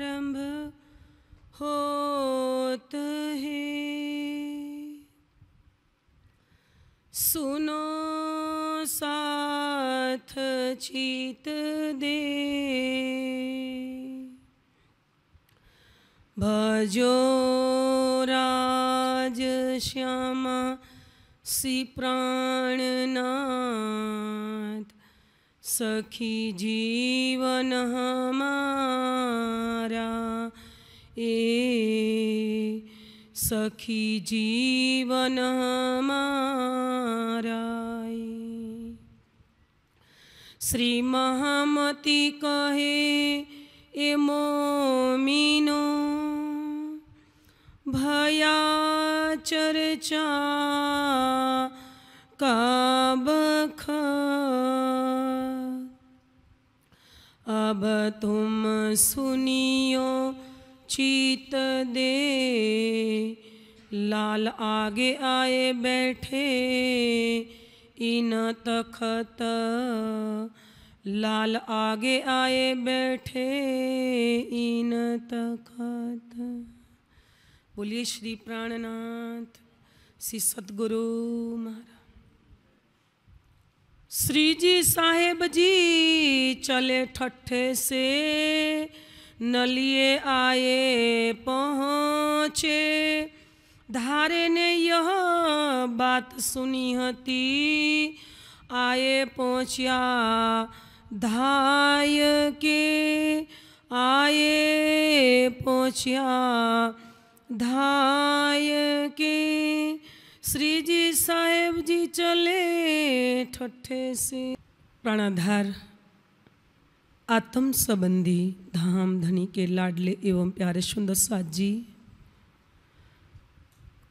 आरंभ होत है सुनो साथ चित दे भजो राज श्यामा सी प्राण प्राणना सखी जीवन हमारा ए सखी जीवन हमारा श्री महामती कहे ए मोमिनो भया चर्चा का अब तुम सुनियो चीत दे लाल आगे आए बैठे इन तखत लाल आगे आए बैठे इन तखत बोलिए श्री प्राणनाथ श्री सतगुरु महाराज श्री जी साहेब जी चले ठट्ठे से नलिए आए पहुँचे धारे ने यह बात सुनी हती आए पहुँचिया धाय के आए पहुँचिया धाय के श्री जी साहेब जी चले ठे से प्राणाधार आत्म संबंधी धाम धनी के लाडले एवं प्यारे सुंदर सा जी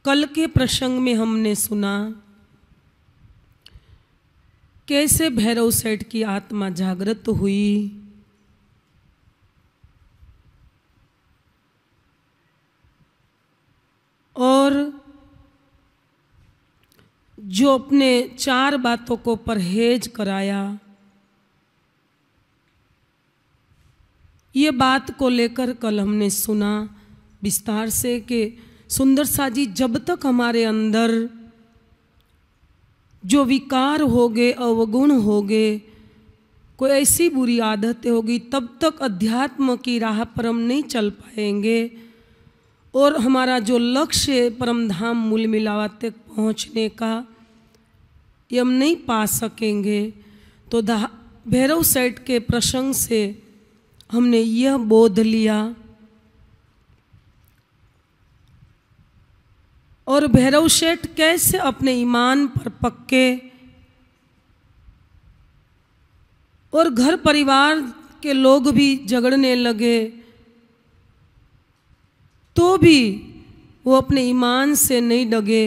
कल के प्रसंग में हमने सुना कैसे भैरव सेठ की आत्मा जागृत हुई और जो अपने चार बातों को परहेज कराया ये बात को लेकर कल हमने सुना विस्तार से कि सुंदर सा जी जब तक हमारे अंदर जो विकार हो गए अवगुण हो गए कोई ऐसी बुरी आदतें होगी तब तक अध्यात्म की राह पर हम नहीं चल पाएंगे और हमारा जो लक्ष्य परम धाम मूल मिलावा तक पहुँचने का हम नहीं पा सकेंगे तो भैरव सेठ के प्रसंग से हमने यह बोध लिया और भैरव सेठ कैसे अपने ईमान पर पक्के और घर परिवार के लोग भी झगड़ने लगे तो भी वो अपने ईमान से नहीं डगे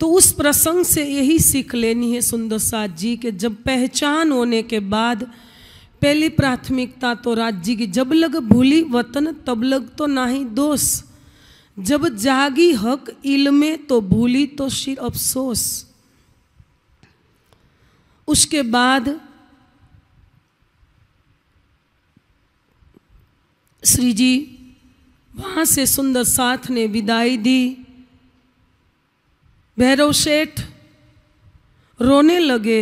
तो उस प्रसंग से यही सीख लेनी है सुंदर साथ जी के जब पहचान होने के बाद पहली प्राथमिकता तो राज्य की जब लग भूली वतन तब लग तो ना ही दोष जब जागी हक इलमे तो भूली तो शिर अफसोस उसके बाद श्री जी वहां से सुंदर साथ ने विदाई दी भैरव सेठ रोने लगे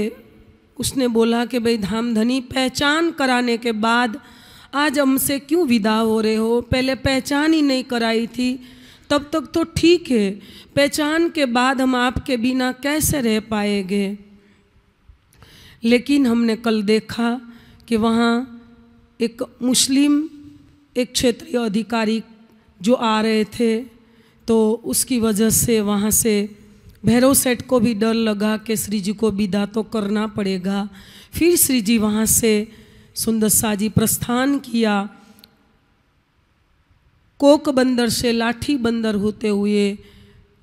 उसने बोला कि भाई धामधनी पहचान कराने के बाद आज हमसे क्यों विदा हो रहे हो पहले पहचान ही नहीं कराई थी तब तक तो ठीक है पहचान के बाद हम आपके बिना कैसे रह पाएंगे लेकिन हमने कल देखा कि वहाँ एक मुस्लिम एक क्षेत्रीय अधिकारी जो आ रहे थे तो उसकी वजह से वहाँ से भैरव सेठ को भी डर लगा कि श्री जी को विदा तो करना पड़ेगा फिर श्री जी वहाँ से सुंदर साजी प्रस्थान किया कोक बंदर से लाठी बंदर होते हुए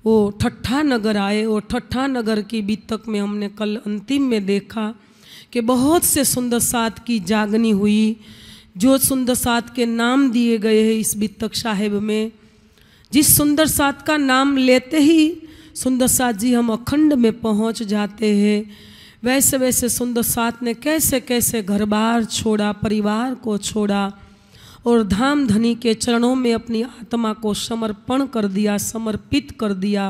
वो ठट्ठा नगर आए और ठट्ठा नगर की बीतक में हमने कल अंतिम में देखा कि बहुत से सुंदर सात की जागनी हुई जो सुंदर सात के नाम दिए गए हैं इस बीतक साहिब में जिस सुंदर सात का नाम लेते ही सुंदर साथ जी हम अखंड में पहुंच जाते हैं वैसे वैसे सुंदर साथ ने कैसे कैसे घर बार छोड़ा परिवार को छोड़ा और धाम धनी के चरणों में अपनी आत्मा को समर्पण कर दिया समर्पित कर दिया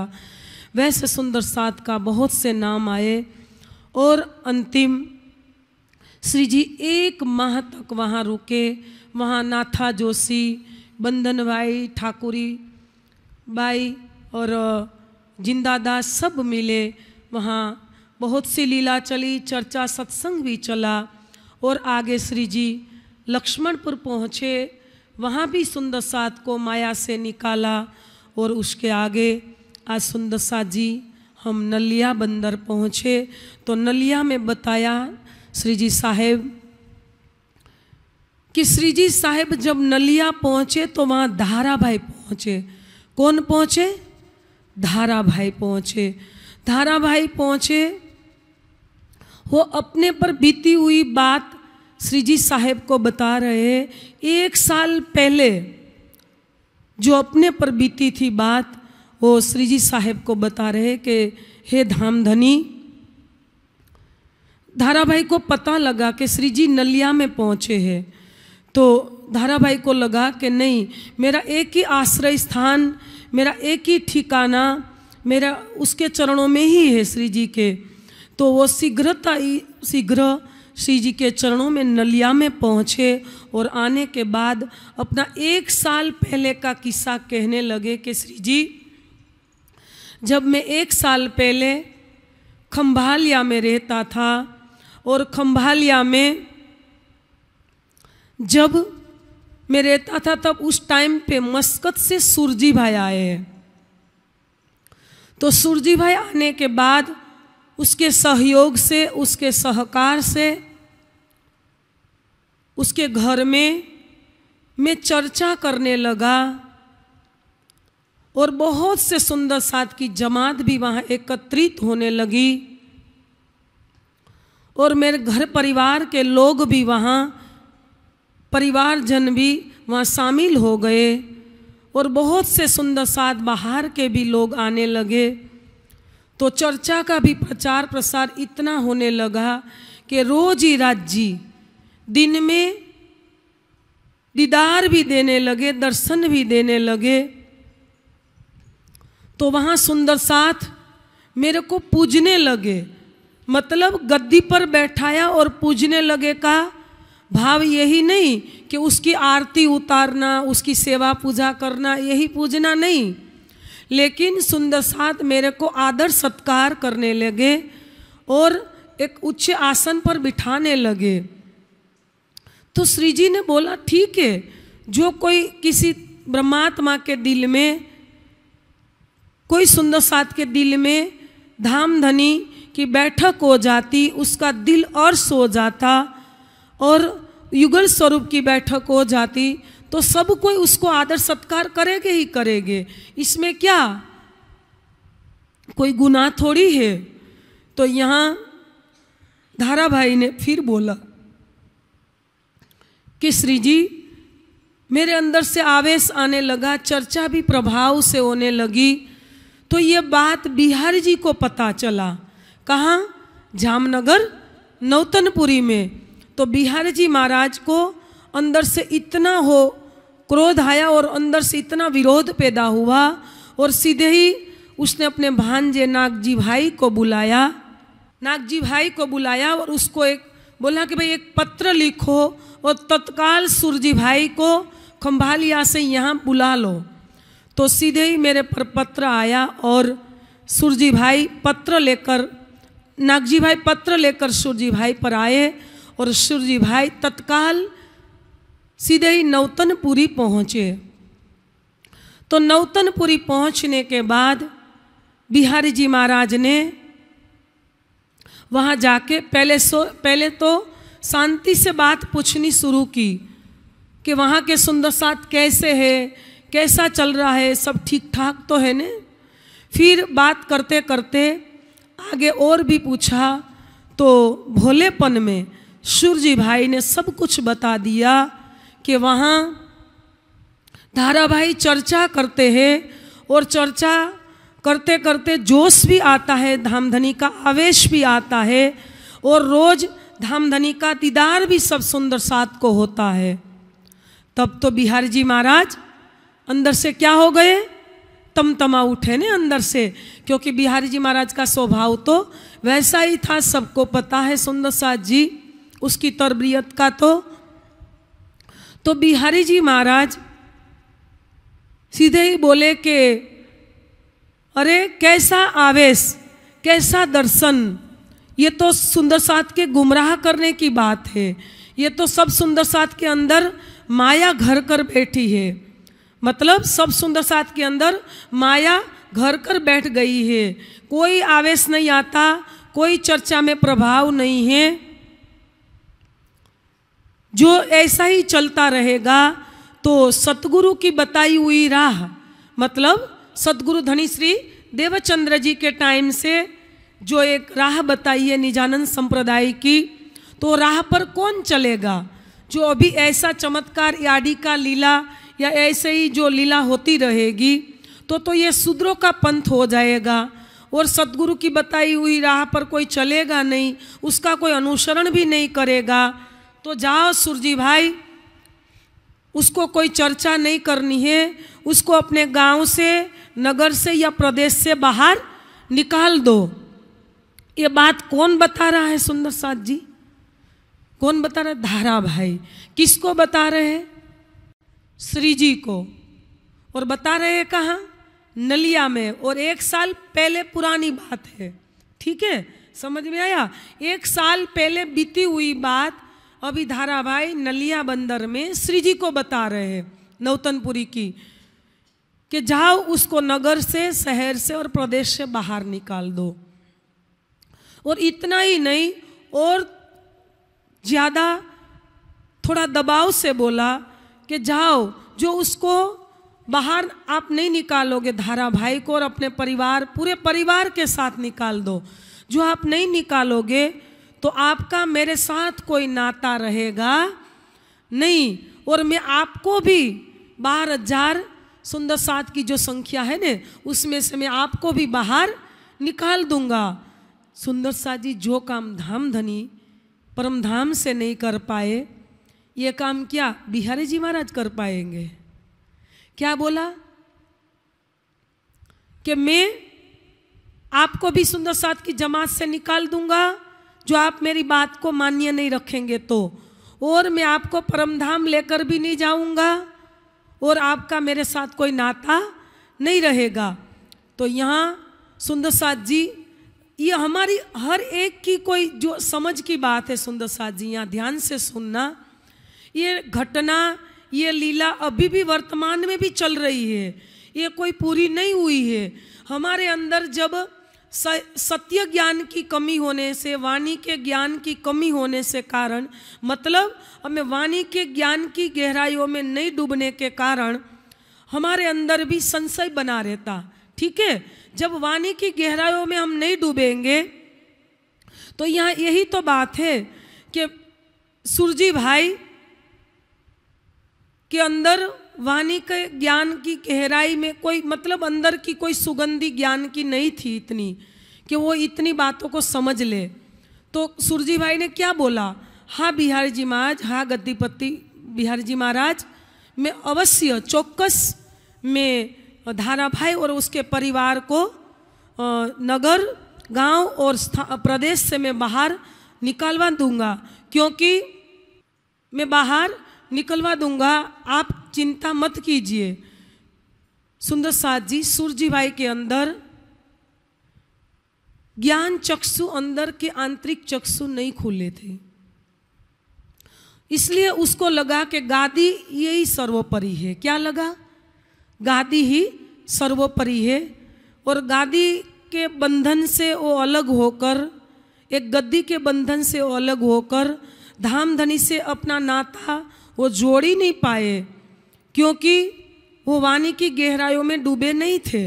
वैसे सुंदर साथ का बहुत से नाम आए और अंतिम श्री जी एक माह तक वहाँ रुके वहाँ नाथा जोशी बंदन भाई ठाकुरी बाई और जिंदादास सब मिले वहाँ बहुत सी लीला चली चर्चा सत्संग भी चला और आगे श्री जी लक्ष्मणपुर पहुँचे वहाँ भी सुंदर साथ को माया से निकाला और उसके आगे आज सुंदर साथ जी हम नलिया बंदर पहुँचे तो नलिया में बताया श्री जी साहेब कि श्री जी साहेब जब नलिया पहुँचे तो वहाँ धारा भाई पहुँचे कौन पहुँचे धारा भाई पहुँचे धारा भाई पहुँचे वो अपने पर बीती हुई बात श्री जी साहेब को बता रहे एक साल पहले जो अपने पर बीती थी बात वो श्री जी साहेब को बता रहे कि हे धामधनी धाराभाई को पता लगा कि श्री जी नलिया में पहुँचे हैं तो धाराभाई को लगा कि नहीं मेरा एक ही आश्रय स्थान मेरा एक ही ठिकाना मेरा उसके चरणों में ही है श्री जी के तो वो शीघ्रता ही शीघ्र श्री जी के चरणों में नलिया में पहुँचे और आने के बाद अपना एक साल पहले का किस्सा कहने लगे कि श्री जी जब मैं एक साल पहले खम्भालिया में रहता था और खम्भालिया में जब मैं रहता था तब उस टाइम पे मस्कत से सुरजी भाई आए तो सुरजी भाई आने के बाद उसके सहयोग से उसके सहकार से उसके घर में मैं चर्चा करने लगा और बहुत से सुंदर साथ की जमात भी वहाँ एकत्रित होने लगी और मेरे घर परिवार के लोग भी वहाँ परिवारजन भी वहाँ शामिल हो गए और बहुत से सुंदर साथ बाहर के भी लोग आने लगे तो चर्चा का भी प्रचार प्रसार इतना होने लगा कि रोज ही रात जी दिन में दीदार भी देने लगे दर्शन भी देने लगे तो वहाँ सुंदर साथ मेरे को पूजने लगे मतलब गद्दी पर बैठाया और पूजने लगे का भाव यही नहीं कि उसकी आरती उतारना उसकी सेवा पूजा करना यही पूजना नहीं लेकिन सुंदर साथ मेरे को आदर सत्कार करने लगे और एक उच्च आसन पर बिठाने लगे तो श्री जी ने बोला ठीक है जो कोई किसी ब्रह्मात्मा के दिल में कोई सुंदर साथ के दिल में धाम धनी की बैठक हो जाती उसका दिल और सो जाता और युगल स्वरूप की बैठक हो जाती तो सब कोई उसको आदर सत्कार करेंगे ही करेंगे इसमें क्या कोई गुनाह थोड़ी है तो यहाँ धारा भाई ने फिर बोला कि श्री जी मेरे अंदर से आवेश आने लगा चर्चा भी प्रभाव से होने लगी तो ये बात बिहारी जी को पता चला कहाँ जामनगर नौतनपुरी में तो बिहार जी महाराज को अंदर से इतना हो क्रोध आया और अंदर से इतना विरोध पैदा हुआ और सीधे ही उसने अपने भांजे नागजी भाई को बुलाया नागजी भाई को बुलाया और उसको एक बोला कि भाई एक पत्र लिखो और तत्काल सूरजी भाई को खम्भालिया से यहाँ बुला लो तो सीधे ही मेरे पर पत्र आया और सूरजी भाई पत्र लेकर नागजी भाई पत्र लेकर सूरजी भाई पर आए और सूर्य भाई तत्काल सीधे ही नौतनपुरी पहुँचे तो नौतनपुरी पहुँचने के बाद बिहारी जी महाराज ने वहाँ जाके पहले सो पहले तो शांति से बात पूछनी शुरू की कि वहाँ के सुंदर साथ कैसे है कैसा चल रहा है सब ठीक ठाक तो है ने फिर बात करते करते आगे और भी पूछा तो भोलेपन में सूर्य भाई ने सब कुछ बता दिया कि वहाँ धाराभाई चर्चा करते हैं और चर्चा करते करते जोश भी आता है धामधनी का आवेश भी आता है और रोज़ धामधनी का दीदार भी सब सुंदर सात को होता है तब तो बिहारी जी महाराज अंदर से क्या हो गए तम तमा उठे ने अंदर से क्योंकि बिहारी जी महाराज का स्वभाव तो वैसा ही था सबको पता है सुंदर साथ जी उसकी तरबियत का तो तो बिहारी जी महाराज सीधे ही बोले कि अरे कैसा आवेश कैसा दर्शन ये तो सुंदर साथ के गुमराह करने की बात है ये तो सब सुंदर साथ के अंदर माया घर कर बैठी है मतलब सब सुंदर साथ के अंदर माया घर कर बैठ गई है कोई आवेश नहीं आता कोई चर्चा में प्रभाव नहीं है जो ऐसा ही चलता रहेगा तो सतगुरु की बताई हुई राह मतलब सतगुरु धनी श्री देवचंद्र जी के टाइम से जो एक राह बताई है निजानंद संप्रदाय की तो राह पर कौन चलेगा जो अभी ऐसा चमत्कार यादी का लीला या ऐसे ही जो लीला होती रहेगी तो तो ये शूद्रों का पंथ हो जाएगा और सतगुरु की बताई हुई राह पर कोई चलेगा नहीं उसका कोई अनुसरण भी नहीं करेगा तो जाओ सुरजी भाई उसको कोई चर्चा नहीं करनी है उसको अपने गांव से नगर से या प्रदेश से बाहर निकाल दो ये बात कौन बता रहा है सुंदर साथ जी कौन बता रहा है धारा भाई किसको बता रहे हैं श्री जी को और बता रहे हैं कहाँ नलिया में और एक साल पहले पुरानी बात है ठीक है समझ में आया एक साल पहले बीती हुई बात अभी धाराभाई नलिया बंदर में श्री जी को बता रहे हैं नौतनपुरी की कि जाओ उसको नगर से शहर से और प्रदेश से बाहर निकाल दो और इतना ही नहीं और ज़्यादा थोड़ा दबाव से बोला कि जाओ जो उसको बाहर आप नहीं निकालोगे धारा भाई को और अपने परिवार पूरे परिवार के साथ निकाल दो जो आप नहीं निकालोगे तो आपका मेरे साथ कोई नाता रहेगा नहीं और मैं आपको भी बारह हजार सुंदर सात की जो संख्या है ना उसमें से मैं आपको भी बाहर निकाल दूंगा सुंदर साथ जी जो काम धाम धनी परम धाम से नहीं कर पाए ये काम क्या बिहारी जी महाराज कर पाएंगे क्या बोला कि मैं आपको भी सुंदर सात की जमात से निकाल दूंगा जो आप मेरी बात को मान्य नहीं रखेंगे तो और मैं आपको परमधाम लेकर भी नहीं जाऊंगा और आपका मेरे साथ कोई नाता नहीं रहेगा तो यहाँ सुंदर साथ जी ये हमारी हर एक की कोई जो समझ की बात है सुंदर साथ जी यहाँ ध्यान से सुनना ये घटना ये लीला अभी भी वर्तमान में भी चल रही है ये कोई पूरी नहीं हुई है हमारे अंदर जब सत्य ज्ञान की कमी होने से वाणी के ज्ञान की कमी होने से कारण मतलब हमें वाणी के ज्ञान की गहराइयों में नहीं डूबने के कारण हमारे अंदर भी संशय बना रहता ठीक है जब वाणी की गहराइयों में हम नहीं डूबेंगे तो यहाँ यही तो बात है कि सुरजी भाई के अंदर वाणी के ज्ञान की गहराई में कोई मतलब अंदर की कोई सुगंधी ज्ञान की नहीं थी इतनी कि वो इतनी बातों को समझ ले तो सुरजी भाई ने क्या बोला हाँ बिहारी जी महाराज हाँ गद्दीपति बिहारी जी महाराज मैं अवश्य चौकस में धारा भाई और उसके परिवार को नगर गांव और प्रदेश से मैं बाहर निकालवा दूंगा क्योंकि मैं बाहर निकलवा दूंगा आप चिंता मत कीजिए सुंदर साथ जी सूर्जी भाई के अंदर ज्ञान चक्षु अंदर के आंतरिक चक्षु नहीं खुले थे इसलिए उसको लगा कि गादी यही सर्वोपरि है क्या लगा गादी ही सर्वोपरि है और गादी के बंधन से वो अलग होकर एक गद्दी के बंधन से वो अलग होकर धाम धनी से अपना नाता वो जोड़ ही नहीं पाए क्योंकि वो वाणी की गहराइयों में डूबे नहीं थे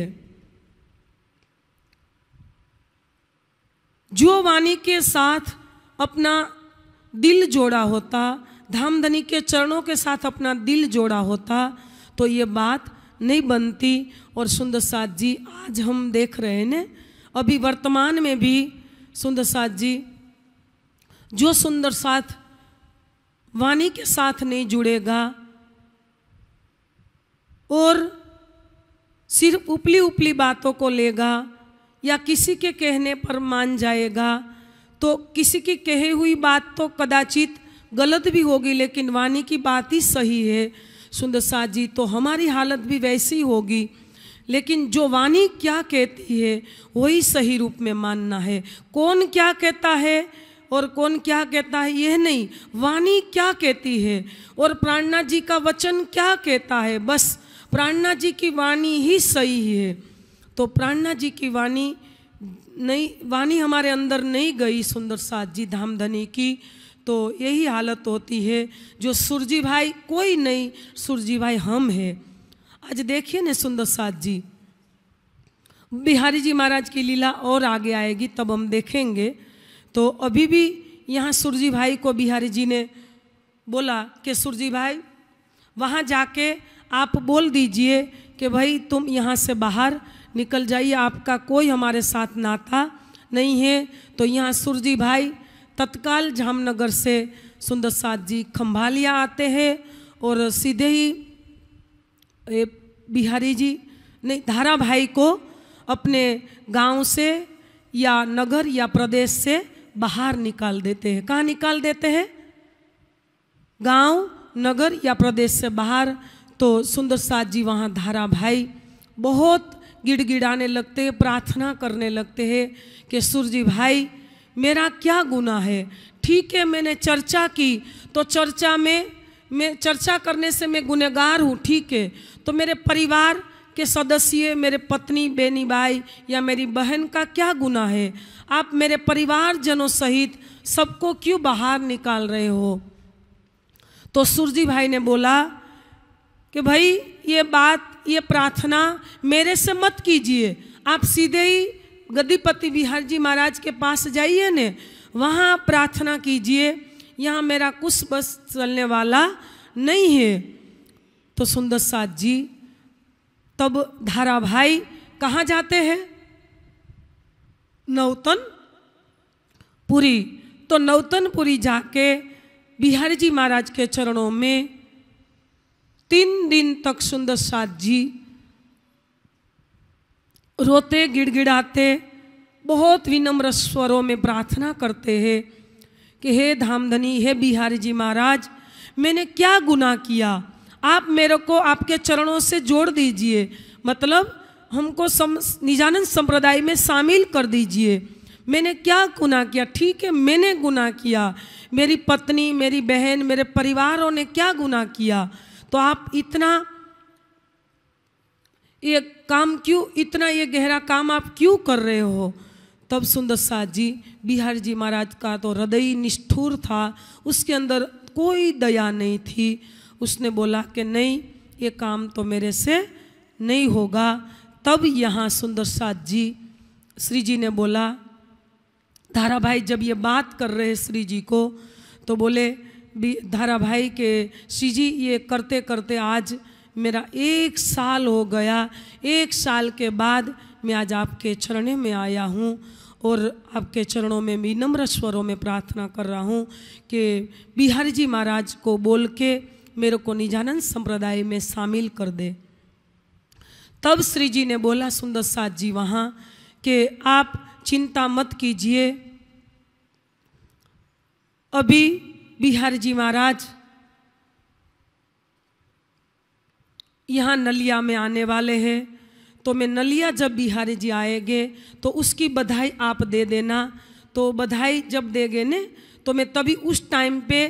जो वाणी के साथ अपना दिल जोड़ा होता धामधनी के चरणों के साथ अपना दिल जोड़ा होता तो ये बात नहीं बनती और सुंदर साथ जी आज हम देख रहे हैं अभी वर्तमान में भी सुंदर साथ जी जो सुंदर साथ वाणी के साथ नहीं जुड़ेगा और सिर्फ उपली उपली बातों को लेगा या किसी के कहने पर मान जाएगा तो किसी की कही हुई बात तो कदाचित गलत भी होगी लेकिन वाणी की बात ही सही है सुंदर सा जी तो हमारी हालत भी वैसी होगी लेकिन जो वाणी क्या कहती है वही सही रूप में मानना है कौन क्या कहता है और कौन क्या कहता है यह नहीं वाणी क्या कहती है और प्राणना जी का वचन क्या कहता है बस प्राणना जी की वाणी ही सही है तो प्राणना जी की वाणी नहीं वाणी हमारे अंदर नहीं गई सुंदर साथ जी धामधनी की तो यही हालत होती है जो सुरजी भाई कोई नहीं सुरजी भाई हम हैं आज देखिए ना सुंदर साथ जी बिहारी जी महाराज की लीला और आगे आएगी तब हम देखेंगे तो अभी भी यहाँ सुरजी भाई को बिहारी जी ने बोला कि सुरजी भाई वहाँ जाके आप बोल दीजिए कि भाई तुम यहाँ से बाहर निकल जाइए आपका कोई हमारे साथ नाता नहीं है तो यहाँ सुरजी भाई तत्काल जामनगर से सुंदर साथ जी खम्भालिया आते हैं और सीधे ही बिहारी जी नहीं धारा भाई को अपने गांव से या नगर या प्रदेश से बाहर निकाल देते हैं कहाँ निकाल देते हैं गांव नगर या प्रदेश से बाहर तो सुंदर साथ जी वहाँ धारा भाई बहुत गिड़गिड़ाने लगते हैं प्रार्थना करने लगते हैं कि सूर्य भाई मेरा क्या गुना है ठीक है मैंने चर्चा की तो चर्चा में मैं चर्चा करने से मैं गुनेगार हूँ ठीक है तो मेरे परिवार के सदस्य मेरे पत्नी बेनी बाई या मेरी बहन का क्या गुना है आप मेरे परिवारजनों सहित सबको क्यों बाहर निकाल रहे हो तो सुरजी भाई ने बोला कि भाई ये बात ये प्रार्थना मेरे से मत कीजिए आप सीधे ही गदीपति बिहार जी महाराज के पास जाइए ने वहाँ प्रार्थना कीजिए यहाँ मेरा कुछ बस चलने वाला नहीं है तो सुंदर साथ जी तब धाराभाई कहाँ जाते हैं नौतन पुरी तो नौतनपुरी जाके बिहारी जी महाराज के चरणों में तीन दिन तक सुंदर साथ जी रोते गिड़गिड़ाते बहुत विनम्र स्वरों में प्रार्थना करते हैं कि हे धामधनी हे बिहारी जी महाराज मैंने क्या गुनाह किया आप मेरे को आपके चरणों से जोड़ दीजिए मतलब हमको सम निजानंद संप्रदाय में शामिल कर दीजिए मैंने क्या गुनाह किया ठीक है मैंने गुनाह किया मेरी पत्नी मेरी बहन मेरे परिवारों ने क्या गुनाह किया तो आप इतना ये काम क्यों इतना ये गहरा काम आप क्यों कर रहे हो तब सुंदर शाह जी बिहार जी महाराज का तो हृदय निष्ठुर था उसके अंदर कोई दया नहीं थी उसने बोला कि नहीं ये काम तो मेरे से नहीं होगा तब यहाँ सुंदर साथ जी श्री जी ने बोला धारा भाई जब ये बात कर रहे श्री जी को तो बोले भी धारा भाई के श्री जी ये करते करते आज मेरा एक साल हो गया एक साल के बाद मैं आज आपके चरणों में आया हूँ और आपके चरणों में विनम्र स्वरों में प्रार्थना कर रहा हूँ कि बिहारी जी महाराज को बोल के मेरे को निजानंद संप्रदाय में शामिल कर दे तब श्री जी ने बोला सुंदर साथ जी वहाँ कि आप चिंता मत कीजिए अभी बिहार जी महाराज यहाँ नलिया में आने वाले हैं तो मैं नलिया जब बिहारी जी आएंगे तो उसकी बधाई आप दे देना तो बधाई जब देंगे ने तो मैं तभी उस टाइम पे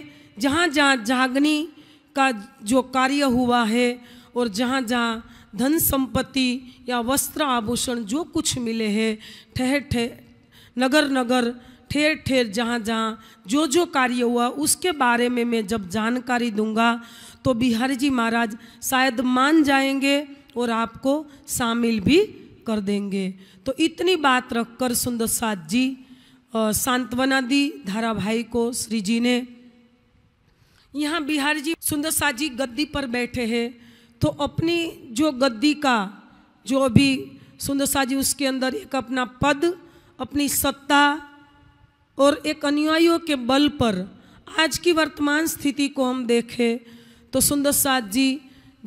जहाँ जहाँ जागनी का जो कार्य हुआ है और जहाँ जहाँ धन संपत्ति या वस्त्र आभूषण जो कुछ मिले हैं ठहर ठहर नगर नगर ठेर ठेर जहाँ जहाँ जो जो कार्य हुआ उसके बारे में मैं जब जानकारी दूंगा तो बिहारी जी महाराज शायद मान जाएंगे और आपको शामिल भी कर देंगे तो इतनी बात रखकर सुंदर साथ जी सांत्वना दी धारा भाई को श्री जी ने यहाँ बिहार जी सुंदर शाह जी गद्दी पर बैठे हैं तो अपनी जो गद्दी का जो अभी सुंदर शाह जी उसके अंदर एक अपना पद अपनी सत्ता और एक अनुयायियों के बल पर आज की वर्तमान स्थिति को हम देखें तो सुंदर शाह जी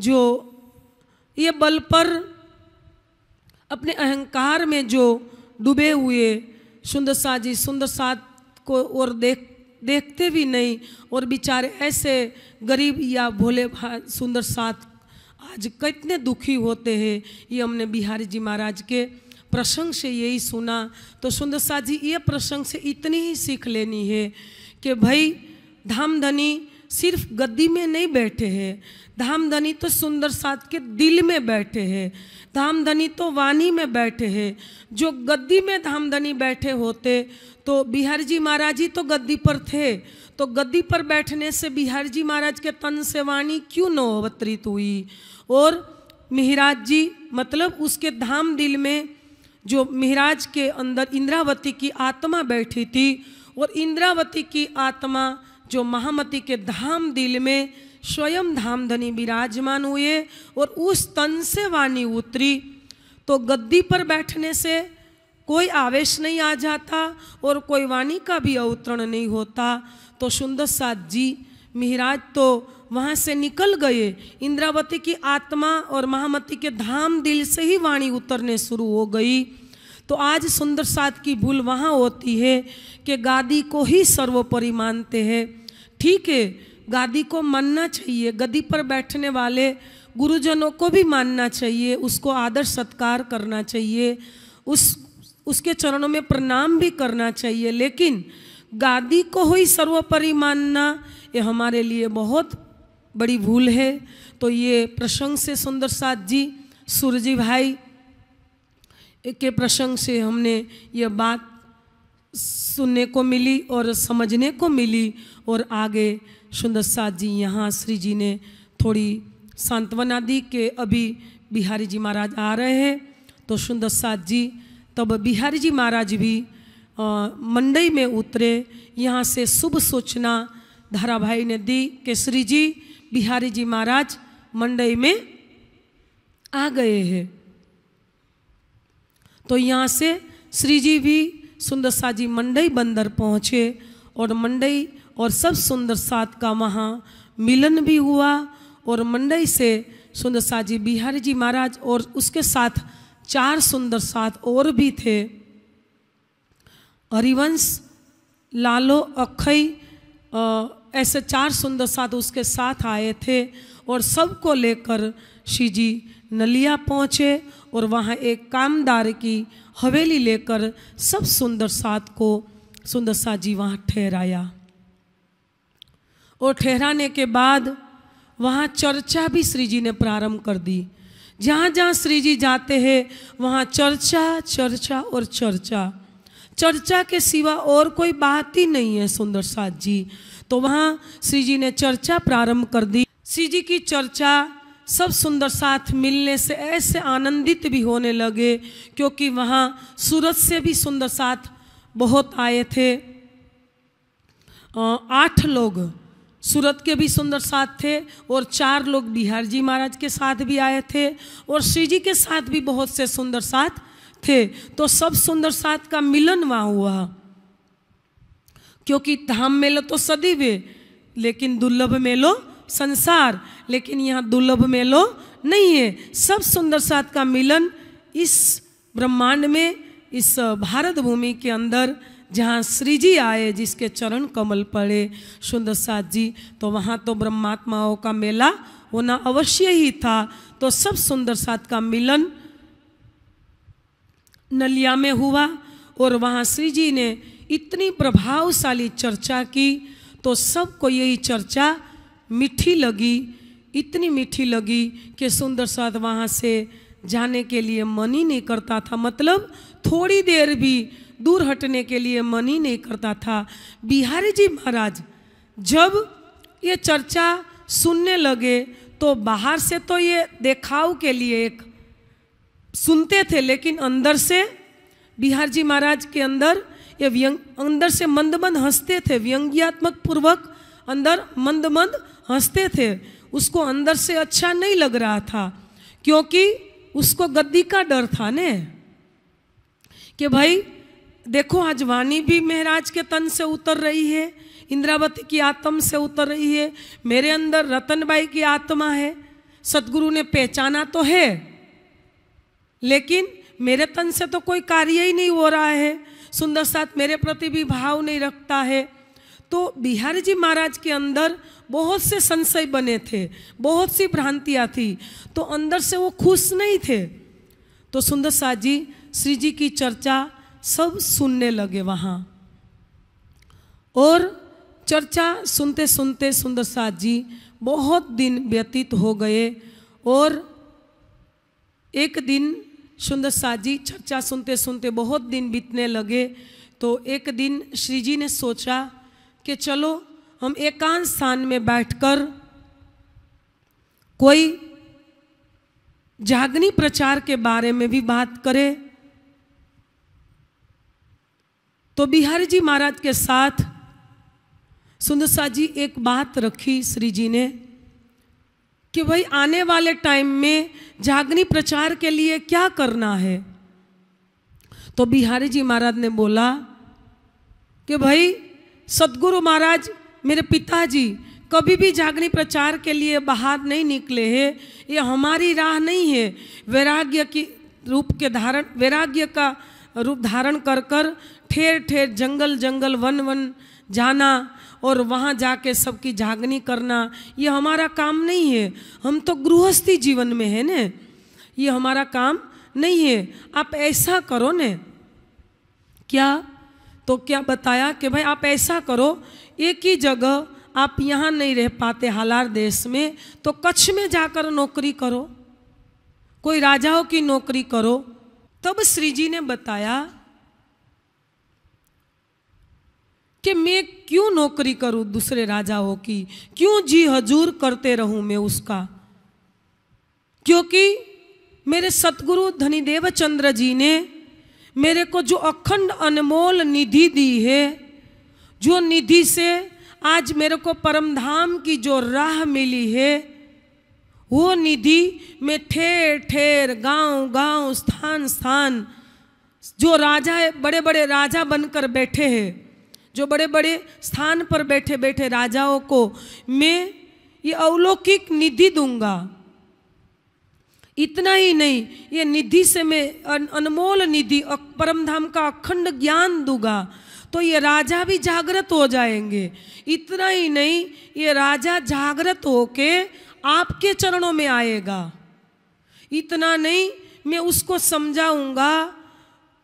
जो ये बल पर अपने अहंकार में जो डूबे हुए सुंदर शाह जी सुंदर शाह को और देख देखते भी नहीं और बेचारे ऐसे गरीब या भोले भा सुंदर साथ आज कितने दुखी होते हैं ये हमने बिहारी जी महाराज के प्रसंग से यही सुना तो सुंदर साथ जी ये प्रसंग से इतनी ही सीख लेनी है कि भाई धामधनी सिर्फ गद्दी में नहीं बैठे हैं धामधनी तो सुंदर साथ के दिल में बैठे हैं धामधनी तो वाणी में बैठे हैं जो गद्दी में धामधनी बैठे होते तो बिहार जी महाराज जी तो गद्दी पर थे तो गद्दी पर बैठने से बिहार जी महाराज के तन से वाणी क्यों न अवतरित हुई और मिहराज जी मतलब उसके धाम दिल में जो मिहराज के अंदर इंद्रावती की आत्मा बैठी थी और इंद्रावती की आत्मा जो महामती के धाम दिल में स्वयं धाम धनी विराजमान हुए और उस तन से वाणी उतरी तो गद्दी पर बैठने से कोई आवेश नहीं आ जाता और कोई वाणी का भी अवतरण नहीं होता तो सुंदर सात जी मिहराज तो वहाँ से निकल गए इंद्रावती की आत्मा और महामती के धाम दिल से ही वाणी उतरने शुरू हो गई तो आज सुंदर सात की भूल वहाँ होती है कि गादी को ही सर्वोपरि मानते हैं ठीक है गादी को मानना चाहिए गदी पर बैठने वाले गुरुजनों को भी मानना चाहिए उसको आदर सत्कार करना चाहिए उस उसके चरणों में प्रणाम भी करना चाहिए लेकिन गादी को ही सर्वोपरि मानना ये हमारे लिए बहुत बड़ी भूल है तो ये प्रसंग से सुंदर सात जी सूर्यजी भाई के प्रसंग से हमने ये बात सुनने को मिली और समझने को मिली और आगे सुंदर साथ जी यहाँ श्री जी ने थोड़ी सांत्वना दी कि अभी बिहारी जी महाराज आ रहे हैं तो सुंदर साहद जी तब बिहारी जी महाराज भी मंडई में उतरे यहाँ से शुभ सूचना धाराभाई ने दी कि श्री जी बिहारी जी महाराज मंडई में आ गए हैं तो यहाँ से श्री जी भी सुंदर शाह जी मंडई बंदर पहुँचे और मंडई और सब सुंदर साथ का वहाँ मिलन भी हुआ और मंडई से सुंदर साथ जी बिहारी जी महाराज और उसके साथ चार सुंदर साथ और भी थे हरिवंश लालो अखई ऐसे चार सुंदर साथ उसके साथ आए थे और सबको लेकर श्री जी नलिया पहुँचे और वहाँ एक कामदार की हवेली लेकर सब सुंदर साथ को सुंदर साथ जी वहाँ ठहराया और ठहराने के बाद वहाँ चर्चा भी श्री जी ने प्रारंभ कर दी जहाँ जहाँ श्री जी जाते हैं वहाँ चर्चा चर्चा और चर्चा चर्चा के सिवा और कोई बात ही नहीं है सुंदर साथ जी तो वहाँ श्री जी ने चर्चा प्रारंभ कर दी श्री जी की चर्चा सब सुंदर साथ मिलने से ऐसे आनंदित भी होने लगे क्योंकि वहाँ सूरत से भी सुंदर साथ बहुत आए थे आठ लोग सूरत के भी सुंदर साथ थे और चार लोग बिहार जी महाराज के साथ भी आए थे और श्री जी के साथ भी बहुत से सुंदर साथ थे तो सब सुंदर साथ का मिलन वहाँ हुआ क्योंकि धाम मेलो तो सदैव है लेकिन दुर्लभ मेलो संसार लेकिन यहाँ दुर्लभ मेलो नहीं है सब सुंदर साथ का मिलन इस ब्रह्मांड में इस भारत भूमि के अंदर जहाँ श्री जी आए जिसके चरण कमल पड़े सुंदर साथ जी तो वहाँ तो ब्रह्मात्माओं का मेला होना अवश्य ही था तो सब सुंदर साथ का मिलन नलिया में हुआ और वहाँ श्री जी ने इतनी प्रभावशाली चर्चा की तो सबको यही चर्चा मीठी लगी इतनी मीठी लगी कि सुंदर साथ वहाँ से जाने के लिए मन ही नहीं करता था मतलब थोड़ी देर भी दूर हटने के लिए मन ही नहीं करता था बिहारी जी महाराज जब ये चर्चा सुनने लगे तो बाहर से तो ये देखाव के लिए एक सुनते थे लेकिन अंदर से बिहार जी महाराज के अंदर ये व्यंग अंदर से मंद मंद हंसते थे व्यंग्यात्मक पूर्वक अंदर मंद मंद हंसते थे उसको अंदर से अच्छा नहीं लग रहा था क्योंकि उसको गद्दी का डर था ने कि भाई देखो आज वाणी भी महराज के तन से उतर रही है इंद्रावती की आत्म से उतर रही है मेरे अंदर रतन बाई की आत्मा है सदगुरु ने पहचाना तो है लेकिन मेरे तन से तो कोई कार्य ही नहीं हो रहा है सुंदर साथ मेरे प्रति भी भाव नहीं रखता है तो बिहारी जी महाराज के अंदर बहुत से संशय बने थे बहुत सी भ्रांतियाँ थी तो अंदर से वो खुश नहीं थे तो सुंदर साथ जी श्री जी की चर्चा सब सुनने लगे वहाँ और चर्चा सुनते सुनते सुंदर साथ जी बहुत दिन व्यतीत हो गए और एक दिन सुंदर साथ जी चर्चा सुनते सुनते बहुत दिन बीतने लगे तो एक दिन श्री जी ने सोचा कि चलो हम एकांत स्थान में बैठकर कोई जागनी प्रचार के बारे में भी बात करें तो बिहारी जी महाराज के साथ सुंदर सा जी एक बात रखी श्री जी ने कि भाई आने वाले टाइम में जागनी प्रचार के लिए क्या करना है तो बिहारी जी महाराज ने बोला कि भाई सदगुरु महाराज मेरे पिताजी कभी भी जागनी प्रचार के लिए बाहर नहीं निकले हैं ये हमारी राह नहीं है वैराग्य की रूप के धारण वैराग्य का रूप धारण कर कर ठेर ठेर जंगल जंगल वन वन जाना और वहाँ जाके सबकी जागनी करना ये हमारा काम नहीं है हम तो गृहस्थी जीवन में है न ये हमारा काम नहीं है आप ऐसा करो ने क्या तो क्या बताया कि भाई आप ऐसा करो एक ही जगह आप यहाँ नहीं रह पाते हालार देश में तो कच्छ में जाकर नौकरी करो कोई राजाओं की नौकरी करो तब श्री जी ने बताया कि मैं क्यों नौकरी करूं दूसरे राजाओं की क्यों जी हजूर करते रहूं मैं उसका क्योंकि मेरे सतगुरु धनी चंद्र जी ने मेरे को जो अखंड अनमोल निधि दी है जो निधि से आज मेरे को परमधाम की जो राह मिली है वो निधि मैं ठेर ठेर गांव गांव स्थान स्थान जो राजा बड़े बड़े राजा बनकर बैठे हैं जो बड़े बड़े स्थान पर बैठे बैठे राजाओं को मैं ये अवलौकिक निधि दूंगा इतना ही नहीं ये निधि से मैं अनमोल निधि परमधाम का अखंड ज्ञान दूंगा तो ये राजा भी जागृत हो जाएंगे इतना ही नहीं ये राजा जागृत होके आपके चरणों में आएगा इतना नहीं मैं उसको समझाऊंगा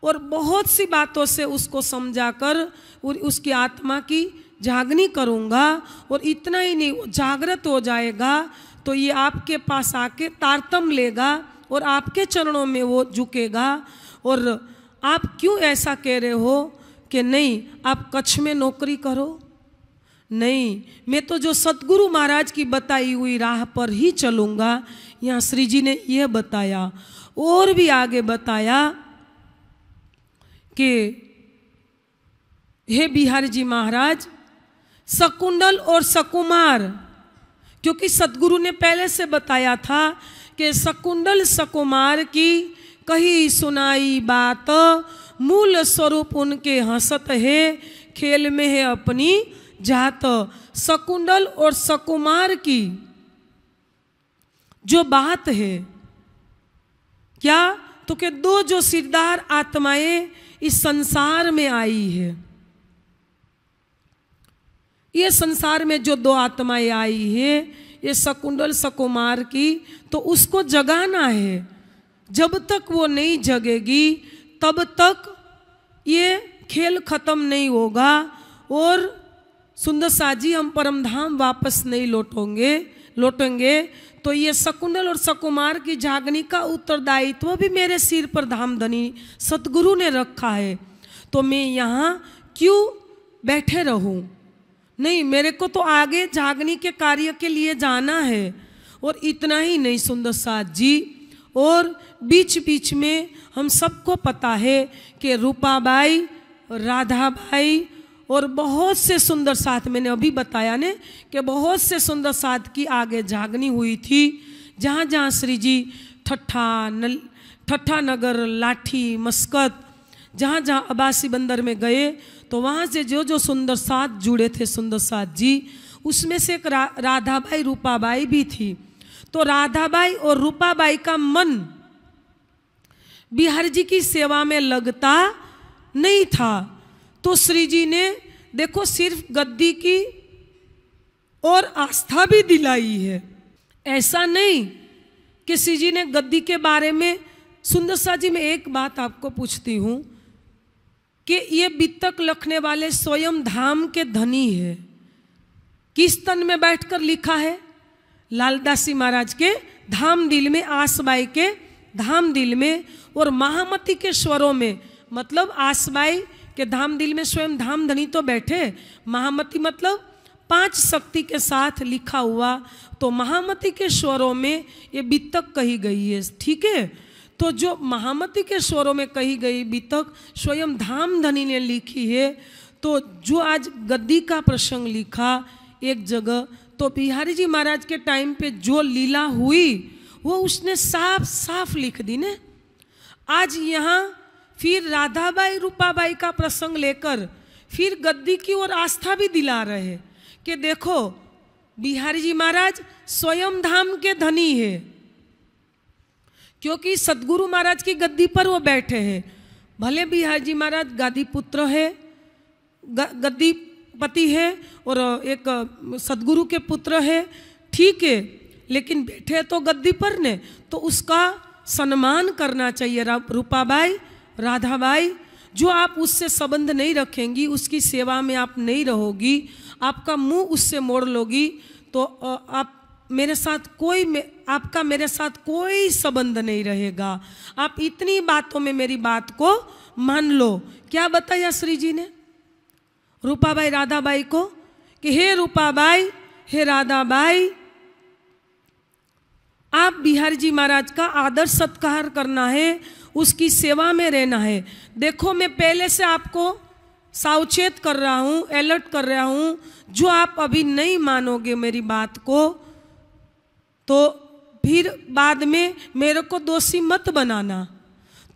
और बहुत सी बातों से उसको समझाकर और उसकी आत्मा की जागनी करूँगा और इतना ही नहीं वो जागृत हो जाएगा तो ये आपके पास आके तारतम लेगा और आपके चरणों में वो झुकेगा और आप क्यों ऐसा कह रहे हो कि नहीं आप कच्छ में नौकरी करो नहीं मैं तो जो सतगुरु महाराज की बताई हुई राह पर ही चलूँगा यहाँ श्री जी ने यह बताया और भी आगे बताया कि हे बिहारी जी महाराज शकुंडल और शकुमार क्योंकि सदगुरु ने पहले से बताया था कि शकुंडल शकुमार की कही सुनाई बात मूल स्वरूप उनके हंसत है खेल में है अपनी जात शकुंडल और शकुमार की जो बात है क्या तो के दो जो सिरदार आत्माएं इस संसार में आई है ये संसार में जो दो आत्माएं आई है ये सकुंडल सकुमार की तो उसको जगाना है जब तक वो नहीं जगेगी तब तक ये खेल ख़त्म नहीं होगा और सुंदर साजी हम परमधाम वापस नहीं लौटोगे लौटेंगे तो ये सकुंडल और सकुमार की जागनी का उत्तरदायित्व भी मेरे सिर पर धामधनी सतगुरु ने रखा है तो मैं यहाँ क्यों बैठे रहूँ नहीं मेरे को तो आगे जागनी के कार्य के लिए जाना है और इतना ही नहीं सुंदर साथ जी और बीच बीच में हम सबको पता है कि रूपाबाई राधा भाई और बहुत से सुंदर साथ मैंने अभी बताया ने कि बहुत से सुंदर साथ की आगे जागनी हुई थी जहाँ जहाँ श्री जी ठट्ठा नल ठट्ठा नगर लाठी मस्कत जहाँ जहाँ अबासी बंदर में गए तो वहाँ से जो जो सुंदर साथ जुड़े थे सुंदर साथ जी उसमें से एक रा, राधाबाई रूपाबाई भी थी तो राधाबाई और रूपाबाई का मन बिहार जी की सेवा में लगता नहीं था तो श्री जी ने देखो सिर्फ गद्दी की और आस्था भी दिलाई है ऐसा नहीं कि श्री जी ने गद्दी के बारे में सुंदर साह जी मैं एक बात आपको पूछती हूँ कि ये बीतक लखने वाले स्वयं धाम के धनी है किस तन में बैठकर लिखा है लालदासी महाराज के धाम दिल में आसबाई के धाम दिल में और महामती के स्वरों में मतलब आसबाई के धाम दिल में स्वयं धाम धनी तो बैठे महामती मतलब पांच शक्ति के साथ लिखा हुआ तो महामती के स्वरों में ये बीतक कही गई है ठीक है तो जो महामती के स्वरों में कही गई बीतक स्वयं धाम धनी ने लिखी है तो जो आज गद्दी का प्रसंग लिखा एक जगह तो बिहारी जी महाराज के टाइम पे जो लीला हुई वो उसने साफ साफ लिख दी ने आज यहाँ फिर राधाबाई रूपाबाई का प्रसंग लेकर फिर गद्दी की ओर आस्था भी दिला रहे कि देखो बिहारी जी महाराज स्वयं धाम के धनी है क्योंकि सदगुरु महाराज की गद्दी पर वो बैठे हैं भले बिहार जी महाराज गादी पुत्र है गद्दी पति है और एक सदगुरु के पुत्र है ठीक है लेकिन बैठे तो गद्दी पर ने तो उसका सम्मान करना चाहिए रूपाबाई राधाबाई जो आप उससे संबंध नहीं रखेंगी उसकी सेवा में आप नहीं रहोगी आपका मुंह उससे मोड़ लोगी तो आप मेरे साथ कोई आपका मेरे साथ कोई संबंध नहीं रहेगा आप इतनी बातों में मेरी बात को मान लो क्या बताया श्री जी ने रूपाबाई राधाबाई को कि हे रूपाबाई हे राधाबाई आप बिहारी जी महाराज का आदर सत्कार करना है उसकी सेवा में रहना है देखो मैं पहले से आपको सावचेत कर रहा हूँ अलर्ट कर रहा हूँ जो आप अभी नहीं मानोगे मेरी बात को तो फिर बाद में मेरे को दोषी मत बनाना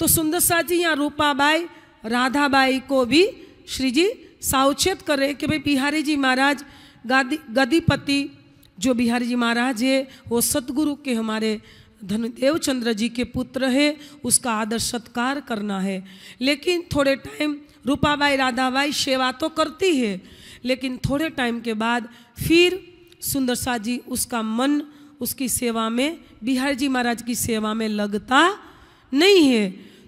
तो सुंदर शाह जी या रूपाबाई राधाबाई को भी श्री जी सावचेत कर रहे कि भाई बिहारी जी महाराज गादी गदिपति जो बिहारी जी महाराज है वो सतगुरु के हमारे धनदेव चंद्र जी के पुत्र है उसका आदर सत्कार करना है लेकिन थोड़े टाइम रूपाबाई राधाबाई सेवा तो करती है लेकिन थोड़े टाइम के बाद फिर सुंदर शाह जी उसका मन उसकी सेवा में बिहार जी महाराज की सेवा में लगता नहीं है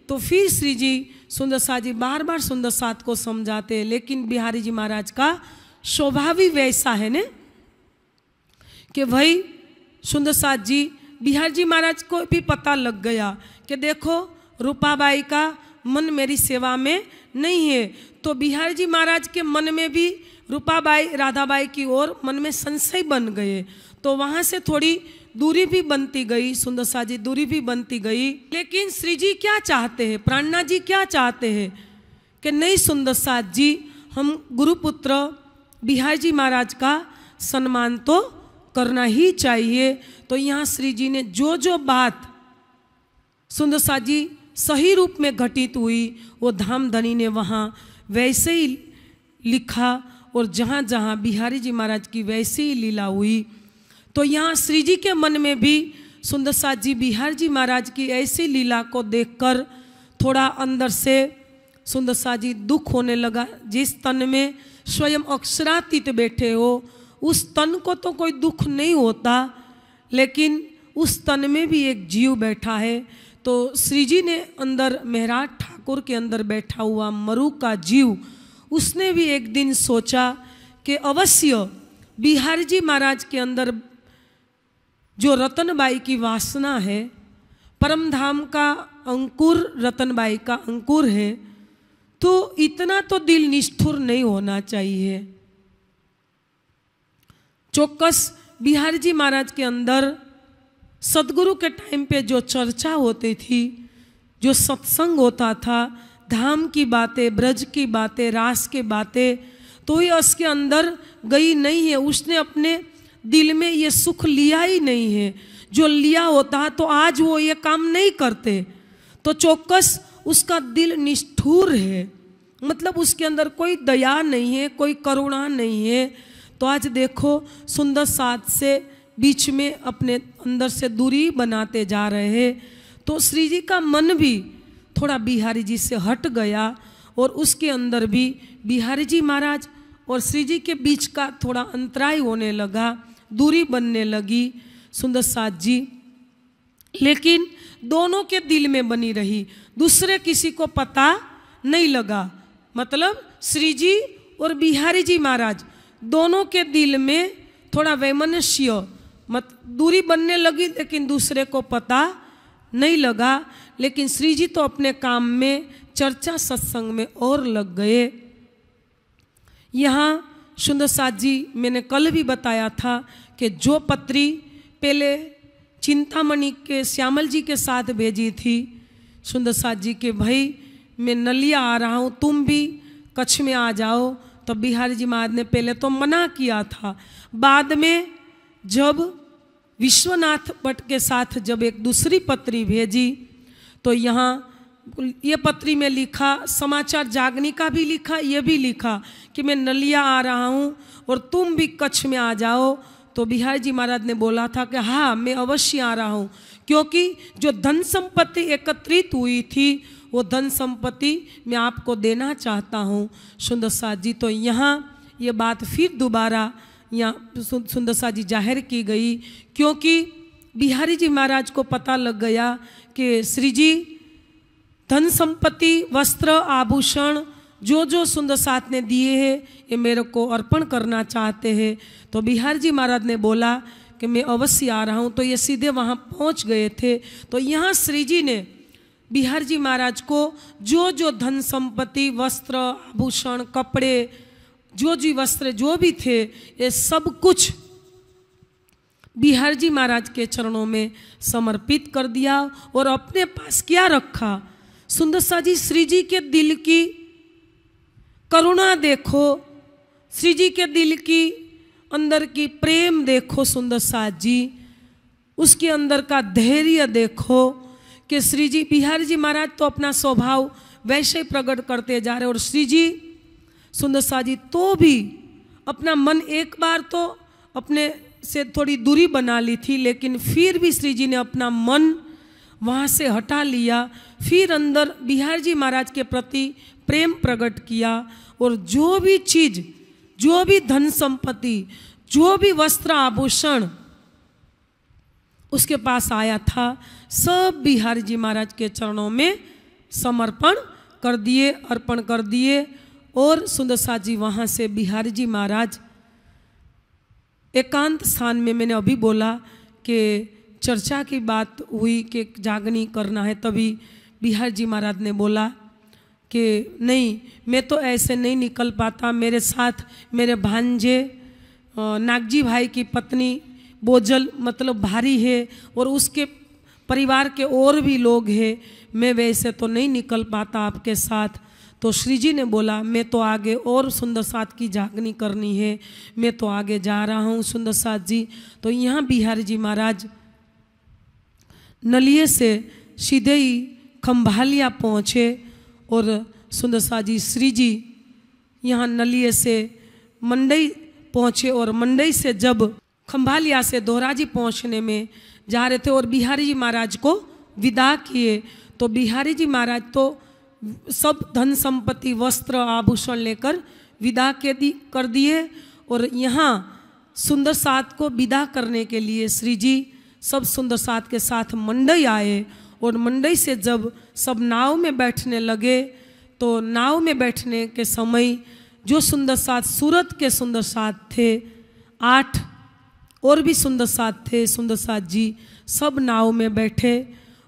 तो फिर श्री जी सुंदर साथ जी बार बार सुंदर साथ को समझाते हैं लेकिन बिहारी जी महाराज का स्वभाव ही वैसा है ने कि भाई सुंदर साथ जी बिहार जी महाराज को भी पता लग गया कि देखो रूपाबाई का मन मेरी सेवा में नहीं है तो बिहार जी महाराज के मन में भी रूपाबाई राधाबाई की ओर मन में संशय बन गए तो वहाँ से थोड़ी दूरी भी बनती गई सुंदर सा जी दूरी भी बनती गई लेकिन श्री जी क्या चाहते हैं प्राणना जी क्या चाहते हैं कि नहीं सुंदर सा जी हम गुरुपुत्र बिहार जी महाराज का सम्मान तो करना ही चाहिए तो यहाँ श्री जी ने जो जो बात सुंदर सा जी सही रूप में घटित हुई वो धाम धनी ने वहाँ वैसे ही लिखा और जहाँ जहाँ बिहारी जी महाराज की वैसी ही लीला हुई तो यहाँ श्री जी के मन में भी सुंदर साथ जी बिहार जी महाराज की ऐसी लीला को देखकर थोड़ा अंदर से सुंदर साथ जी दुख होने लगा जिस तन में स्वयं अक्षरातीत बैठे हो उस तन को तो कोई दुख नहीं होता लेकिन उस तन में भी एक जीव बैठा है तो श्री जी ने अंदर महराज ठाकुर के अंदर बैठा हुआ मरु का जीव उसने भी एक दिन सोचा कि अवश्य बिहार जी महाराज के अंदर जो रतनबाई की वासना है परमधाम का अंकुर रतनबाई का अंकुर है तो इतना तो दिल निष्ठुर नहीं होना चाहिए चौकस बिहार जी महाराज के अंदर सदगुरु के टाइम पे जो चर्चा होती थी जो सत्संग होता था धाम की बातें ब्रज की बातें रास की बातें तो ही उसके अंदर गई नहीं है उसने अपने दिल में ये सुख लिया ही नहीं है जो लिया होता तो आज वो ये काम नहीं करते तो चौकस उसका दिल निष्ठुर है मतलब उसके अंदर कोई दया नहीं है कोई करुणा नहीं है तो आज देखो सुंदर साथ से बीच में अपने अंदर से दूरी बनाते जा रहे हैं तो श्री जी का मन भी थोड़ा बिहारी जी से हट गया और उसके अंदर भी बिहारी जी महाराज और श्री जी के बीच का थोड़ा अंतराय होने लगा दूरी बनने लगी सुंदर साथ जी लेकिन दोनों के दिल में बनी रही दूसरे किसी को पता नहीं लगा मतलब श्री जी और बिहारी जी महाराज दोनों के दिल में थोड़ा वैमनस्य मत दूरी बनने लगी लेकिन दूसरे को पता नहीं लगा लेकिन श्री जी तो अपने काम में चर्चा सत्संग में और लग गए यहाँ सुंदर साथ जी मैंने कल भी बताया था कि जो पत्री पहले चिंतामणि के श्यामल जी के साथ भेजी थी सुंदर साथ जी के भाई मैं नलिया आ रहा हूँ तुम भी कच्छ में आ जाओ तो बिहारी जी महाराज ने पहले तो मना किया था बाद में जब विश्वनाथ भट्ट के साथ जब एक दूसरी पत्री भेजी तो यहाँ ये पत्री में लिखा समाचार जागनी का भी लिखा ये भी लिखा कि मैं नलिया आ रहा हूँ और तुम भी कच्छ में आ जाओ तो बिहार जी महाराज ने बोला था कि हाँ मैं अवश्य आ रहा हूँ क्योंकि जो धन संपत्ति एकत्रित हुई थी वो धन संपत्ति मैं आपको देना चाहता हूँ सुंदर साथ जी तो यहाँ ये बात फिर दोबारा यहाँ सुंदर साह जी जाहिर की गई क्योंकि बिहारी जी महाराज को पता लग गया कि श्री जी धन संपत्ति वस्त्र आभूषण जो जो सुंदर साथ ने दिए हैं ये मेरे को अर्पण करना चाहते हैं तो बिहार जी महाराज ने बोला कि मैं अवश्य आ रहा हूँ तो ये सीधे वहाँ पहुँच गए थे तो यहाँ श्री जी ने बिहार जी महाराज को जो जो धन संपत्ति वस्त्र आभूषण कपड़े जो जी वस्त्र जो भी थे ये सब कुछ बिहार जी महाराज के चरणों में समर्पित कर दिया और अपने पास क्या रखा सुंदर सा जी श्री जी के दिल की करुणा देखो श्री जी के दिल की अंदर की प्रेम देखो सुंदर साथ जी उसके अंदर का धैर्य देखो कि श्री जी बिहारी जी महाराज तो अपना स्वभाव वैसे प्रकट करते जा रहे और श्री जी सुंदर शाह जी तो भी अपना मन एक बार तो अपने से थोड़ी दूरी बना ली थी लेकिन फिर भी श्री जी ने अपना मन वहाँ से हटा लिया फिर अंदर बिहार जी महाराज के प्रति प्रेम प्रकट किया और जो भी चीज जो भी धन संपत्ति जो भी वस्त्र आभूषण उसके पास आया था सब बिहारी जी महाराज के चरणों में समर्पण कर दिए अर्पण कर दिए और सुंदरसा जी वहाँ से बिहारी जी महाराज एकांत स्थान में मैंने अभी बोला कि चर्चा की बात हुई कि जागनी करना है तभी बिहार जी महाराज ने बोला कि नहीं मैं तो ऐसे नहीं निकल पाता मेरे साथ मेरे भांजे नागजी भाई की पत्नी बोझल मतलब भारी है और उसके परिवार के और भी लोग हैं मैं वैसे तो नहीं निकल पाता आपके साथ तो श्री जी ने बोला मैं तो आगे और सुंदर साथ की जागनी करनी है मैं तो आगे जा रहा हूँ सुंदर साथ जी तो यहाँ बिहारी जी महाराज नलिए से सीधे ही खम्भालिया पहुँचे और सुंदर साजी श्री जी यहाँ नलिए से मंडई पहुँचे और मंडई से जब खम्भालिया से दोहराजी पहुँचने में जा रहे थे और बिहारी जी महाराज को विदा किए तो बिहारी जी महाराज तो सब धन संपत्ति वस्त्र आभूषण लेकर विदा के दी कर दिए और यहाँ सुंदर साथ को विदा करने के लिए श्री जी सब सुंदर साथ के साथ मंडई आए और मंडई से जब सब नाव में बैठने लगे तो नाव में बैठने के समय जो सुंदर साथ सूरत के सुंदर साथ थे आठ और भी सुंदर साथ थे सुंदर साथ जी सब नाव में बैठे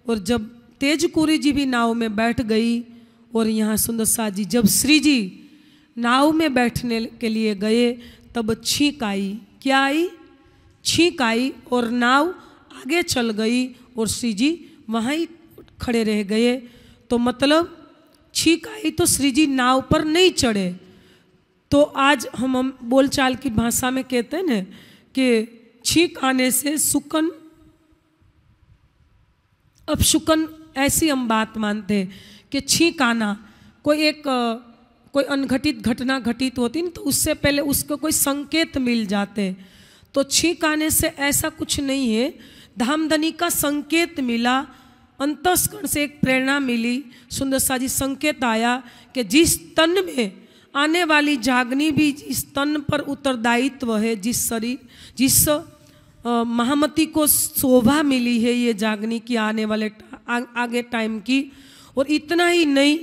और जब तेजकुरी जी भी नाव में बैठ गई और यहाँ सुंदर साथ जी जब श्री जी नाव में बैठने के लिए गए तब छींक आई क्या आई छींक आई और नाव आगे चल गई और श्री जी वहाँ ही खड़े रह गए तो मतलब छीक आई तो श्री जी नाव पर नहीं चढ़े तो आज हम हम बोलचाल की भाषा में कहते हैं कि छीक आने से सुकन अब शुकन ऐसी हम बात मानते हैं कि छींक आना कोई एक कोई अनघटित घटना घटित होती ना तो उससे पहले उसको कोई संकेत मिल जाते तो छींक आने से ऐसा कुछ नहीं है धामधनी का संकेत मिला अंतस्करण से एक प्रेरणा मिली सुंदर सा जी संकेत आया कि जिस तन में आने वाली जागनी भी जिस तन पर उत्तरदायित्व है जिस शरीर जिस महामती को शोभा मिली है ये जागनी की आने वाले आ, आगे टाइम की और इतना ही नहीं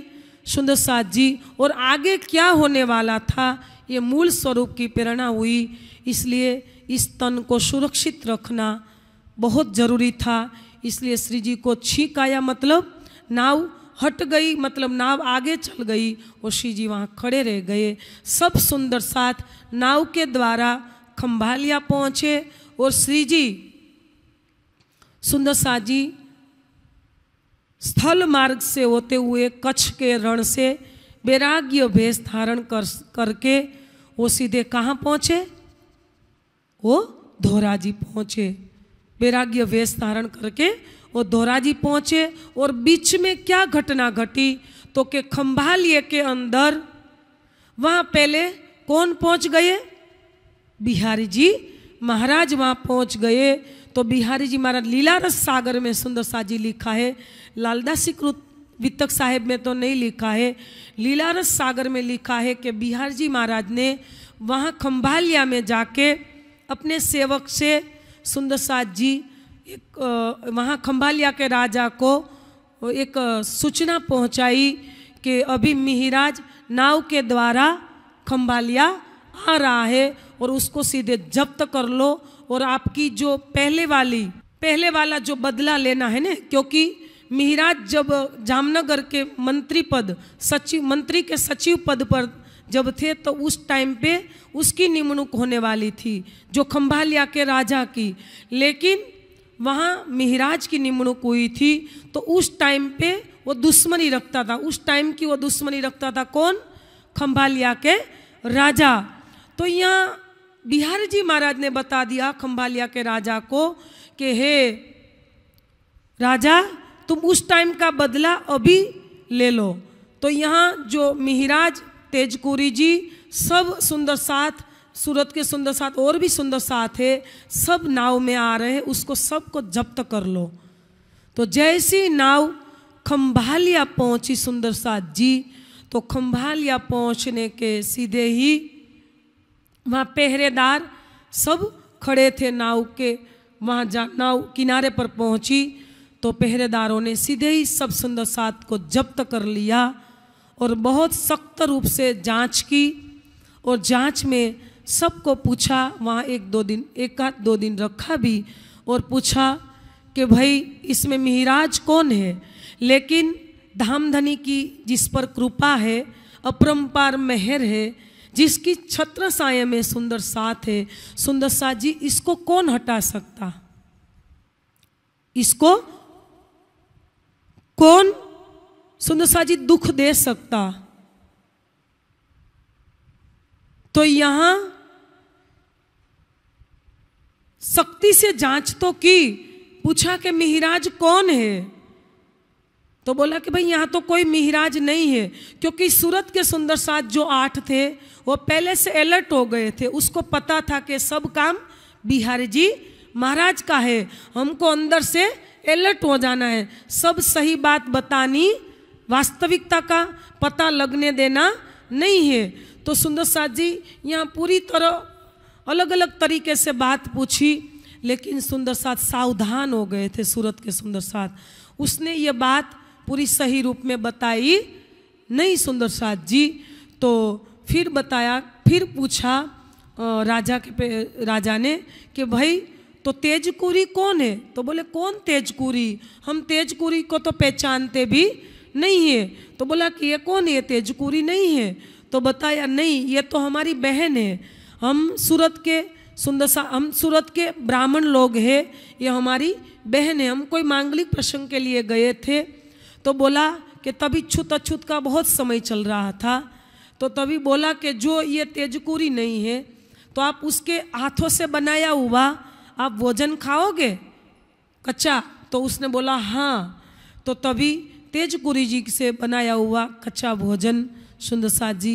सुंदर साथ जी और आगे क्या होने वाला था ये मूल स्वरूप की प्रेरणा हुई इसलिए इस तन को सुरक्षित रखना बहुत ज़रूरी था इसलिए श्री जी को छीक आया मतलब नाव हट गई मतलब नाव आगे चल गई और श्री जी वहाँ खड़े रह गए सब सुंदर साथ नाव के द्वारा खम्भालिया पहुँचे और श्री जी सुंदर साथ जी स्थल मार्ग से होते हुए कच्छ के रण से वैराग्य भेष धारण कर करके वो सीधे कहाँ पहुँचे वो धोराजी पहुँचे वैराग्य वेश धारण करके वो धोराजी पहुँचे और बीच में क्या घटना घटी तो के खम्भालिए के अंदर वहाँ पहले कौन पहुँच गए बिहारी जी महाराज वहाँ पहुँच गए तो बिहारी जी महाराज लीलारस सागर में सुंदर सा जी लिखा है कृत वित्तक साहेब में तो नहीं लिखा है लीलारस सागर में लिखा है कि बिहार जी महाराज ने वहाँ खम्भालिया में जाके अपने सेवक से सुंदर साथ जी एक वहाँ खम्भालिया के राजा को एक सूचना पहुँचाई कि अभी मिहिराज नाव के द्वारा खम्भालिया आ रहा है और उसको सीधे जब्त कर लो और आपकी जो पहले वाली पहले वाला जो बदला लेना है ना क्योंकि मिहिराज जब जामनगर के मंत्री पद सचिव मंत्री के सचिव पद पर जब थे तो उस टाइम पे उसकी निमणुक होने वाली थी जो खम्भालिया के राजा की लेकिन वहाँ मिहराज की निमणुक हुई थी तो उस टाइम पे वो दुश्मनी रखता था उस टाइम की वो दुश्मनी रखता था कौन खम्भालिया के राजा तो यहाँ बिहार जी महाराज ने बता दिया खम्भालिया के राजा को कि हे राजा तुम उस टाइम का बदला अभी ले लो तो यहाँ जो मिहराज तेजकुरी जी सब सुंदर साथ सूरत के सुंदर साथ और भी सुंदर साथ है सब नाव में आ रहे हैं उसको सबको जब्त कर लो तो जैसी नाव खम्भालिया पहुंची सुंदर साथ जी तो खम्भालिया पहुंचने के सीधे ही वहाँ पहरेदार सब खड़े थे नाव के वहाँ जा नाव किनारे पर पहुंची तो पहरेदारों ने सीधे ही सब सुंदर साथ को जब्त कर लिया और बहुत सख्त रूप से जांच की और जांच में सबको पूछा वहाँ एक दो दिन एक आध दो दिन रखा भी और पूछा कि भाई इसमें मिहराज कौन है लेकिन धामधनी की जिस पर कृपा है अपरम्पार मेहर है जिसकी छत्र साय में सुंदर साथ है सुंदर साथ जी इसको कौन हटा सकता इसको कौन शाह जी दुख दे सकता तो यहां सख्ती से जांच तो की पूछा कि मिहराज कौन है तो बोला कि भाई यहाँ तो कोई मिहराज नहीं है क्योंकि सूरत के सुंदर साथ जो आठ थे वो पहले से अलर्ट हो गए थे उसको पता था कि सब काम बिहारी जी महाराज का है हमको अंदर से अलर्ट हो जाना है सब सही बात बतानी वास्तविकता का पता लगने देना नहीं है तो सुंदर साहद जी यहाँ पूरी तरह अलग अलग तरीके से बात पूछी लेकिन सुंदर साथ सावधान हो गए थे सूरत के सुंदर साथ उसने ये बात पूरी सही रूप में बताई नहीं सुंदर साथ जी तो फिर बताया फिर पूछा राजा के राजा ने कि भाई तो तेजकुरी कौन है तो बोले कौन तेजकुरी हम तेजकुरी को तो पहचानते भी नहीं है तो बोला कि ये कौन है तेजकुरी नहीं है तो बताया नहीं ये तो हमारी बहन है हम सूरत के सुंदरसा हम सूरत के ब्राह्मण लोग हैं ये हमारी बहन है हम कोई मांगलिक प्रसंग के लिए गए थे तो बोला कि तभी छूत अछूत का बहुत समय चल रहा था तो तभी बोला कि जो ये तेजकुरी नहीं है तो आप उसके हाथों से बनाया हुआ आप भोजन खाओगे कच्चा तो उसने बोला हाँ तो तभी तेजपुरी जी से बनाया हुआ कच्चा भोजन सुंदर साथ जी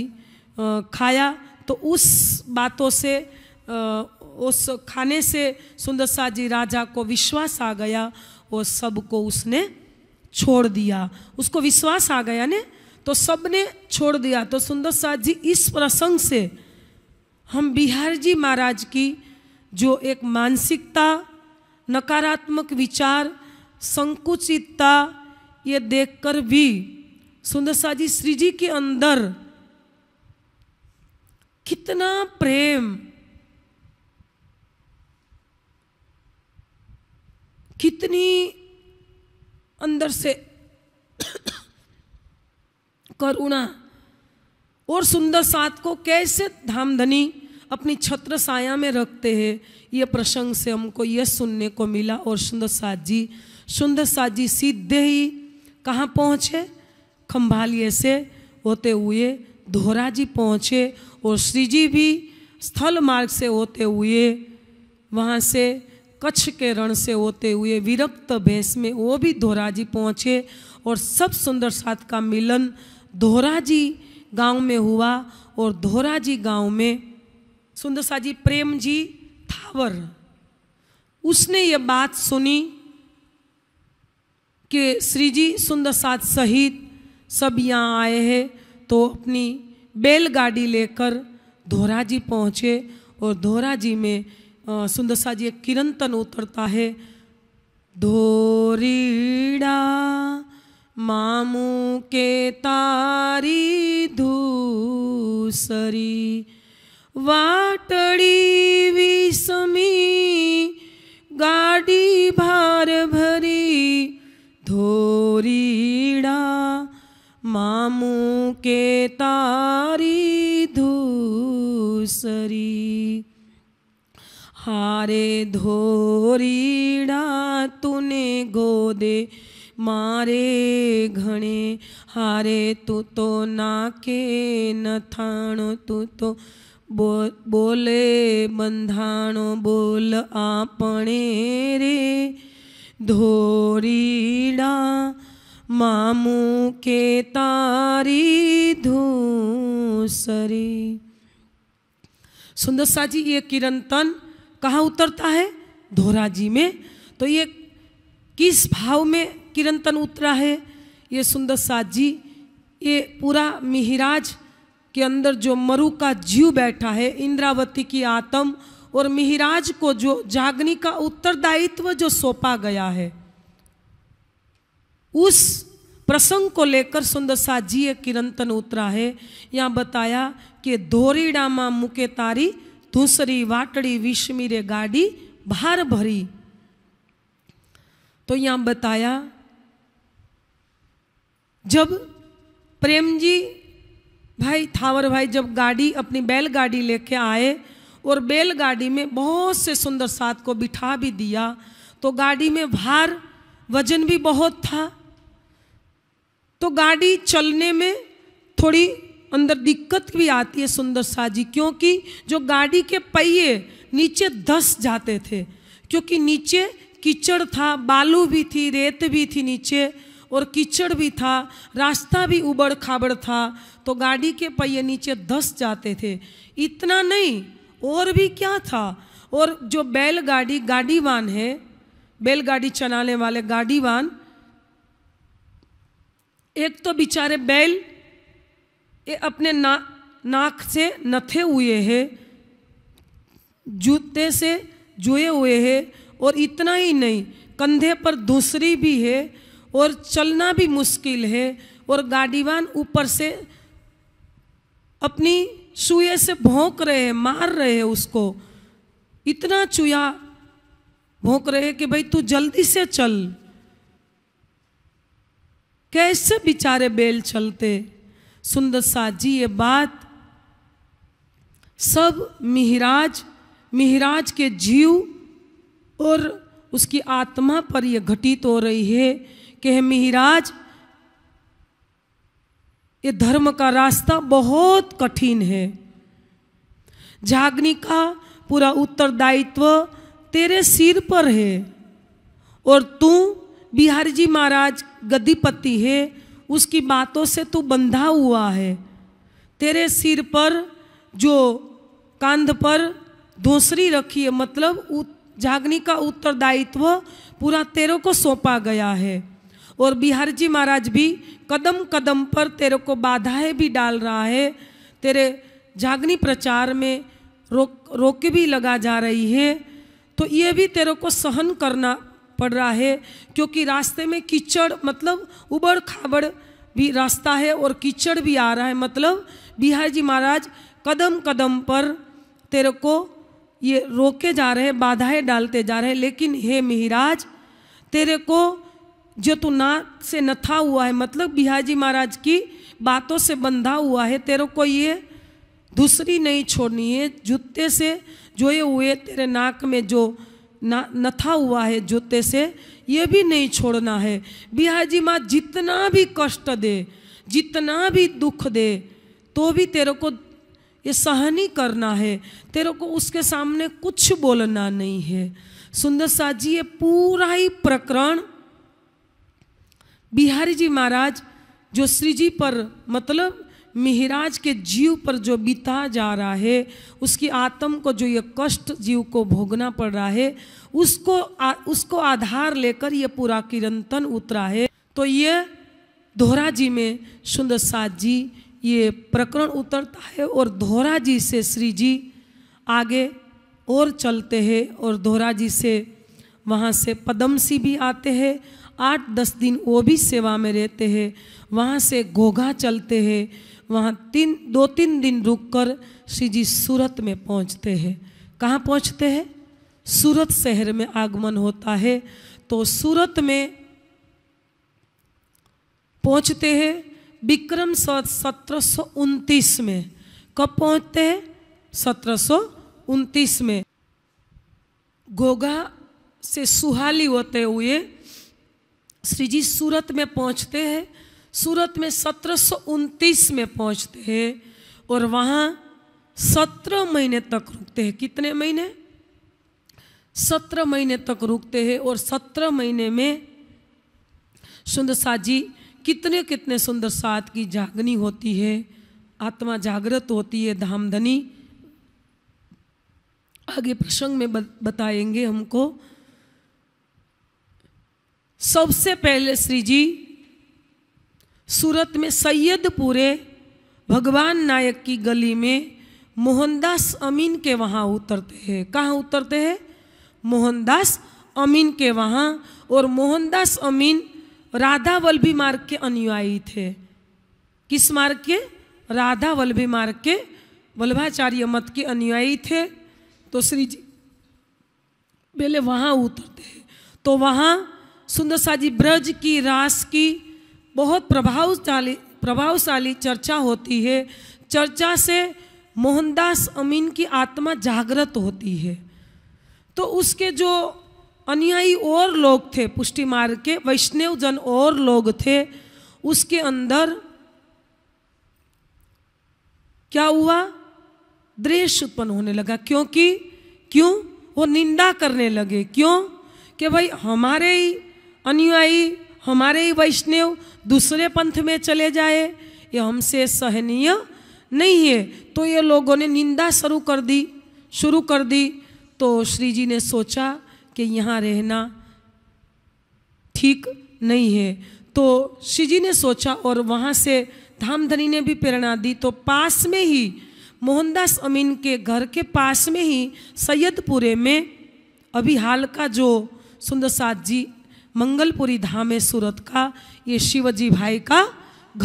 खाया तो उस बातों से उस खाने से सुंदर साथ जी राजा को विश्वास आ गया और सबको उसने छोड़ दिया उसको विश्वास आ गया ने तो सब ने छोड़ दिया तो सुंदर साथ जी इस प्रसंग से हम बिहार जी महाराज की जो एक मानसिकता नकारात्मक विचार संकुचितता ये देखकर भी सुंदर साजी श्री जी के अंदर कितना प्रेम कितनी अंदर से करुणा और सुंदर सात को कैसे धामधनी अपनी छत्र साया में रखते हैं यह प्रसंग से हमको यह सुनने को मिला और सुंदर सात जी सुंदर सात जी सीधे ही कहाँ पहुँचे खम्भालिए से होते हुए धोरा जी पहुँचे और श्री जी भी स्थल मार्ग से होते हुए वहाँ से कच्छ के रण से होते हुए विरक्त भेष में वो भी धोरा जी पहुँचे और सब सुंदर साथ का मिलन धोरा जी गाँव में हुआ और धोरा जी गाँव में सुंदर साथ जी प्रेम जी थावर उसने ये बात सुनी कि श्री जी सुंदर साथ सहित सब यहाँ आए हैं तो अपनी बैलगाड़ी लेकर धोरा जी पहुँचे और धोरा जी में सुंदर सा जी एक किरंतन उतरता है धोरीड़ा मामू के तारी धूसरी वाटड़ी विसमी गाड़ी भार भर धोरीड़ा मामू के तारी धूसरी हारे धोरीड़ा तूने गोदे मारे घणे हारे तू तो नाके न थाणो तू तो बो बोले बंधाणो बोल आपणे रे धोरीड़ा मामू के तारी धूसरी सुंदर सा जी ये किरणतन कहाँ उतरता है धोरा जी में तो ये किस भाव में किरणतन उतरा है ये सुंदर सा जी ये पूरा मिहिराज के अंदर जो मरु का जीव बैठा है इंद्रावती की आत्म और मिहिराज को जो जागनी का उत्तरदायित्व जो सौंपा गया है उस प्रसंग को लेकर सुंदर जी किरंतन उतरा है यहाँ बताया कि धोरीडामा मुके तारी धूसरी वाटड़ी विश्मी रे गाड़ी भार भरी तो यहाँ बताया जब प्रेम जी भाई थावर भाई जब गाड़ी अपनी बैलगाड़ी लेके आए और बैलगाड़ी में बहुत से सुंदर साथ को बिठा भी दिया तो गाड़ी में भार वजन भी बहुत था तो गाड़ी चलने में थोड़ी अंदर दिक्कत भी आती है सुंदर शाह जी क्योंकि जो गाड़ी के पहिए नीचे धस जाते थे क्योंकि नीचे कीचड़ था बालू भी थी रेत भी थी नीचे और कीचड़ भी था रास्ता भी उबड़ खाबड़ था तो गाड़ी के पहिए नीचे धस जाते थे इतना नहीं और भी क्या था और जो बैलगाड़ी गाड़ीवान है बैलगाड़ी चलाने वाले गाड़ीवान एक तो बेचारे बैल ये अपने ना नाक से नथे हुए हैं जूते से जुए हुए हैं और इतना ही नहीं कंधे पर दूसरी भी है और चलना भी मुश्किल है और गाड़ीवान ऊपर से अपनी चूहे से भोंक रहे हैं मार रहे हैं उसको इतना चूया भोंक रहे हैं कि भाई तू जल्दी से चल कैसे बिचारे बैल चलते सुंदर सा जी ये बात सब मिहराज मिहराज के जीव और उसकी आत्मा पर यह घटित हो रही है कि हे मिहराज ये धर्म का रास्ता बहुत कठिन है जागनी का पूरा उत्तरदायित्व तेरे सिर पर है और तू बिहारी जी महाराज गद्दीपति है उसकी बातों से तू बंधा हुआ है तेरे सिर पर जो कांध पर दूसरी रखी है मतलब जागनी का उत्तरदायित्व पूरा तेरे को सौंपा गया है और बिहार जी महाराज भी कदम कदम पर तेरे को बाधाएं भी डाल रहा है तेरे जागनी प्रचार में रोक रोक भी लगा जा रही है तो ये भी तेरे को सहन करना पड़ रहा है क्योंकि रास्ते में कीचड़ मतलब उबड़ खाबड़ भी रास्ता है और कीचड़ भी आ रहा है मतलब बिहार जी महाराज कदम कदम पर तेरे को ये रोके जा रहे हैं बाधाएं डालते जा रहे हैं लेकिन हे मिहिराज तेरे को जो तू ना से नथा हुआ है मतलब बिहाजी महाराज की बातों से बंधा हुआ है तेरे को ये दूसरी नहीं छोड़नी है जूते से जो ये हुए तेरे नाक में जो ना नथा हुआ है जूते से ये भी नहीं छोड़ना है बिहाजी माँ जितना भी कष्ट दे जितना भी दुख दे तो भी तेरे को ये सहनी करना है तेरे को उसके सामने कुछ बोलना नहीं है सुंदर साह जी ये पूरा ही प्रकरण बिहारी जी महाराज जो श्री जी पर मतलब मिहिराज के जीव पर जो बीता जा रहा है उसकी आत्म को जो ये कष्ट जीव को भोगना पड़ रहा है उसको आ, उसको आधार लेकर ये पूरा किरंतन उतरा है तो ये धोरा जी में सुंदर साथ जी ये प्रकरण उतरता है और धोरा जी से श्री जी आगे और चलते हैं और धोरा जी से वहाँ से पदमसी भी आते हैं आठ दस दिन वो भी सेवा में रहते हैं वहाँ से घोघा चलते हैं वहाँ तीन दो तीन दिन रुककर श्री जी सूरत में पहुँचते हैं कहाँ पहुँचते हैं सूरत शहर में आगमन होता है तो सूरत में पहुँचते हैं विक्रम सत सत्रह में कब पहुँचते हैं सत्रह में घोघा से सुहाली होते हुए श्री जी सूरत में पहुंचते हैं सूरत में सत्रह में पहुंचते हैं और वहाँ सत्रह महीने तक रुकते हैं कितने महीने सत्रह महीने तक रुकते हैं और सत्रह महीने में सुंदर साथ जी कितने कितने सुंदर सात की जागनी होती है आत्मा जागृत होती है धामधनी आगे प्रसंग में बताएंगे हमको सबसे पहले श्री जी सूरत में सैयदपुरे भगवान नायक की गली में मोहनदास अमीन के वहाँ उतरते हैं कहाँ उतरते हैं मोहनदास अमीन के वहाँ और मोहनदास अमीन राधा वल्लभी मार्ग के अनुयायी थे किस मार्ग के राधा वल्लभी मार्ग के वल्लभाचार्य मत के अनुयायी थे तो श्री जी पहले वहाँ उतरते हैं तो वहाँ सुंदर साजी ब्रज की रास की बहुत प्रभावशाली प्रभावशाली चर्चा होती है चर्चा से मोहनदास अमीन की आत्मा जागृत होती है तो उसके जो अनुयायी और लोग थे पुष्टि मार्ग के वैष्णव जन और लोग थे उसके अंदर क्या हुआ द्वेष उत्पन्न होने लगा क्योंकि क्यों वो निंदा करने लगे क्यों कि भाई हमारे ही अनुयायी हमारे ही वैष्णव दूसरे पंथ में चले जाए ये हमसे सहनीय नहीं है तो ये लोगों ने निंदा शुरू कर दी शुरू कर दी तो श्री जी ने सोचा कि यहाँ रहना ठीक नहीं है तो श्री जी ने सोचा और वहाँ से धामधनी ने भी प्रेरणा दी तो पास में ही मोहनदास अमीन के घर के पास में ही सैयदपुरे में अभी हाल का जो सुंदर जी मंगलपुरी धाम है सूरत का ये शिवजी भाई का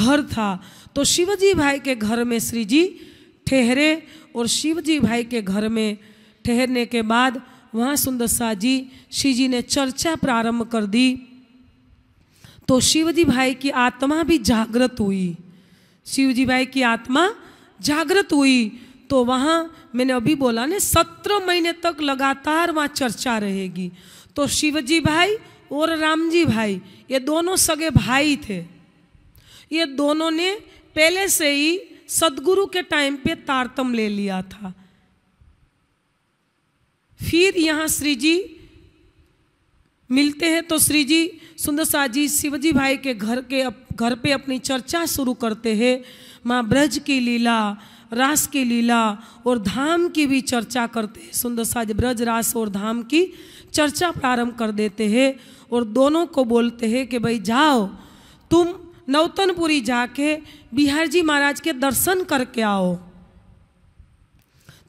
घर था तो शिवजी भाई के घर में श्री जी ठहरे और शिवजी भाई के घर में ठहरने के बाद वहाँ सुंदर शाह जी श्री जी ने चर्चा प्रारंभ कर दी तो शिवजी भाई की आत्मा भी जागृत हुई शिवजी भाई की आत्मा जागृत हुई तो वहाँ मैंने अभी बोला ना सत्रह महीने तक लगातार वहाँ चर्चा रहेगी तो शिवजी भाई और रामजी भाई ये दोनों सगे भाई थे ये दोनों ने पहले से ही सदगुरु के टाइम पे तारतम ले लिया था फिर यहाँ श्री जी मिलते हैं तो श्री जी सुंदर शाह जी शिवजी भाई के घर के अप, घर पे अपनी चर्चा शुरू करते हैं माँ ब्रज की लीला रास की लीला और धाम की भी चर्चा करते हैं सुंदर साज ब्रज रास और धाम की चर्चा प्रारंभ कर देते हैं और दोनों को बोलते हैं कि भाई जाओ तुम नौतनपुरी जाके बिहार जी महाराज के दर्शन करके आओ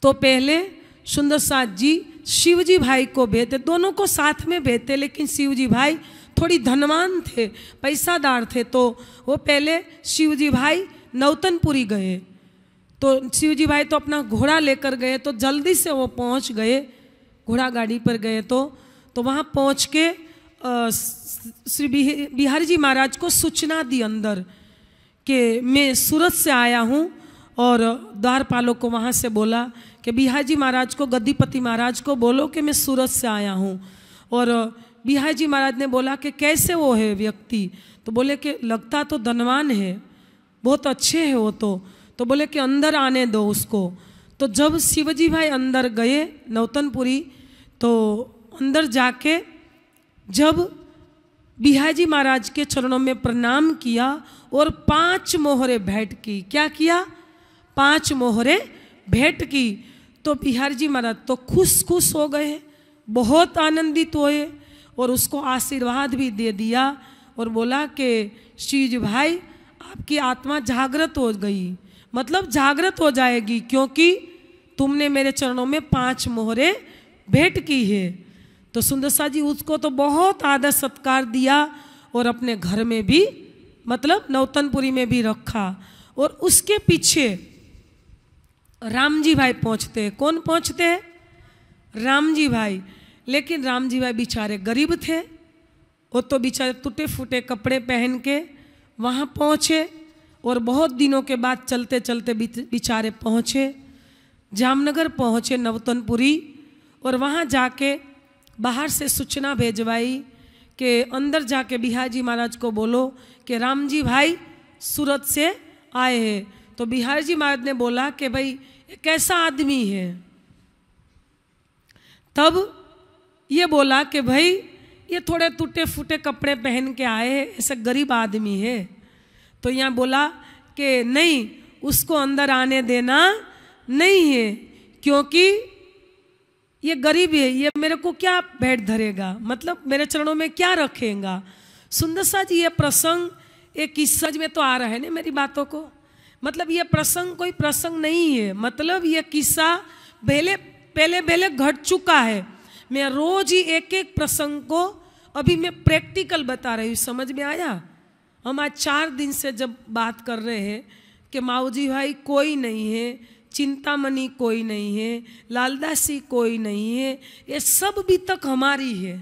तो पहले सुंदर साथ जी शिवजी भाई को भेजते दोनों को साथ में भेजते लेकिन शिवजी भाई थोड़ी धनवान थे पैसादार थे तो वो पहले शिवजी भाई नौतनपुरी गए तो शिवजी भाई तो अपना घोड़ा लेकर गए तो जल्दी से वो पहुंच गए घोड़ा गाड़ी पर गए तो तो वहाँ पहुँच के श्री बिहारी जी महाराज को सूचना दी अंदर कि मैं सूरत से आया हूँ और द्वारपालों को वहाँ से बोला कि बिहारी जी महाराज को गद्दीपति महाराज को बोलो कि मैं सूरत से आया हूँ और बिहारी जी महाराज ने बोला कि कैसे वो है व्यक्ति तो बोले कि लगता तो धनवान है बहुत अच्छे है वो तो तो बोले कि अंदर आने दो उसको तो जब शिवजी भाई अंदर गए नौतनपुरी तो अंदर जाके जब बिहाजी महाराज के चरणों में प्रणाम किया और पांच मोहरे भेंट की क्या किया पांच मोहरे भेंट की तो बिहार जी महाराज तो खुश खुश हो गए बहुत आनंदित हुए और उसको आशीर्वाद भी दे दिया और बोला कि शीज भाई आपकी आत्मा जागृत हो गई मतलब जागृत हो जाएगी क्योंकि तुमने मेरे चरणों में पांच मोहरे भेंट की है तो सुंदरसा जी उसको तो बहुत आदर सत्कार दिया और अपने घर में भी मतलब नौतनपुरी में भी रखा और उसके पीछे राम जी भाई पहुँचते हैं कौन पहुँचते हैं राम जी भाई लेकिन राम जी भाई बेचारे गरीब थे वो तो बेचारे टूटे फूटे कपड़े पहन के वहाँ पहुँचे और बहुत दिनों के बाद चलते चलते बेचारे पहुँचे जामनगर पहुँचे नवतनपुरी और वहाँ जाके बाहर से सूचना भेजवाई कि अंदर जाके जी महाराज को बोलो कि राम जी भाई सूरत से आए हैं तो बिहार जी महाराज ने बोला कि भाई कैसा आदमी है तब ये बोला कि भाई ये थोड़े टूटे फूटे कपड़े पहन के आए हैं ऐसे गरीब आदमी है तो यहाँ बोला कि नहीं उसको अंदर आने देना नहीं है क्योंकि ये गरीब है ये मेरे को क्या भेंट धरेगा मतलब मेरे चरणों में क्या रखेगा सुंदर सा जी ये प्रसंग एक किस्सा में तो आ रहा है ना मेरी बातों को मतलब ये प्रसंग कोई प्रसंग नहीं है मतलब ये किस्सा पहले पहले पहले घट चुका है मैं रोज ही एक एक प्रसंग को अभी मैं प्रैक्टिकल बता रही हूँ समझ में आया हम आज चार दिन से जब बात कर रहे हैं कि माओजी भाई कोई नहीं है चिंतामणि कोई नहीं है लालदासी कोई नहीं है ये सब भी तक हमारी है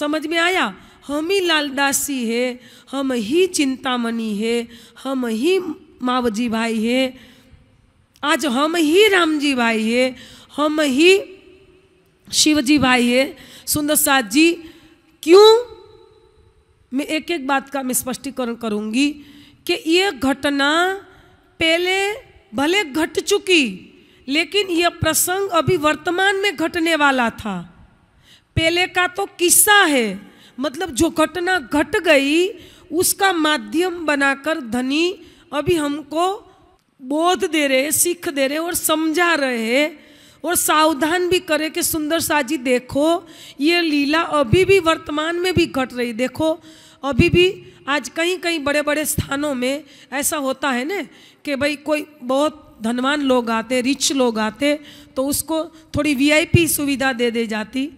समझ में आया हम ही लालदासी है हम ही चिंतामणि है हम ही मावजी भाई है आज हम ही राम जी भाई है हम ही शिवजी भाई है सुंदर साथ जी क्यों मैं एक एक बात का मैं स्पष्टीकरण करूंगी कि ये घटना पहले भले घट चुकी लेकिन यह प्रसंग अभी वर्तमान में घटने वाला था पहले का तो किस्सा है मतलब जो घटना घट गई उसका माध्यम बनाकर धनी अभी हमको बोध दे रहे सीख दे रहे और समझा रहे हैं और सावधान भी करे कि सुंदर जी देखो ये लीला अभी भी वर्तमान में भी घट रही देखो अभी भी आज कहीं कहीं बड़े बड़े स्थानों में ऐसा होता है ना कि भाई कोई बहुत धनवान लोग आते रिच लोग आते तो उसको थोड़ी वीआईपी सुविधा दे दे जाती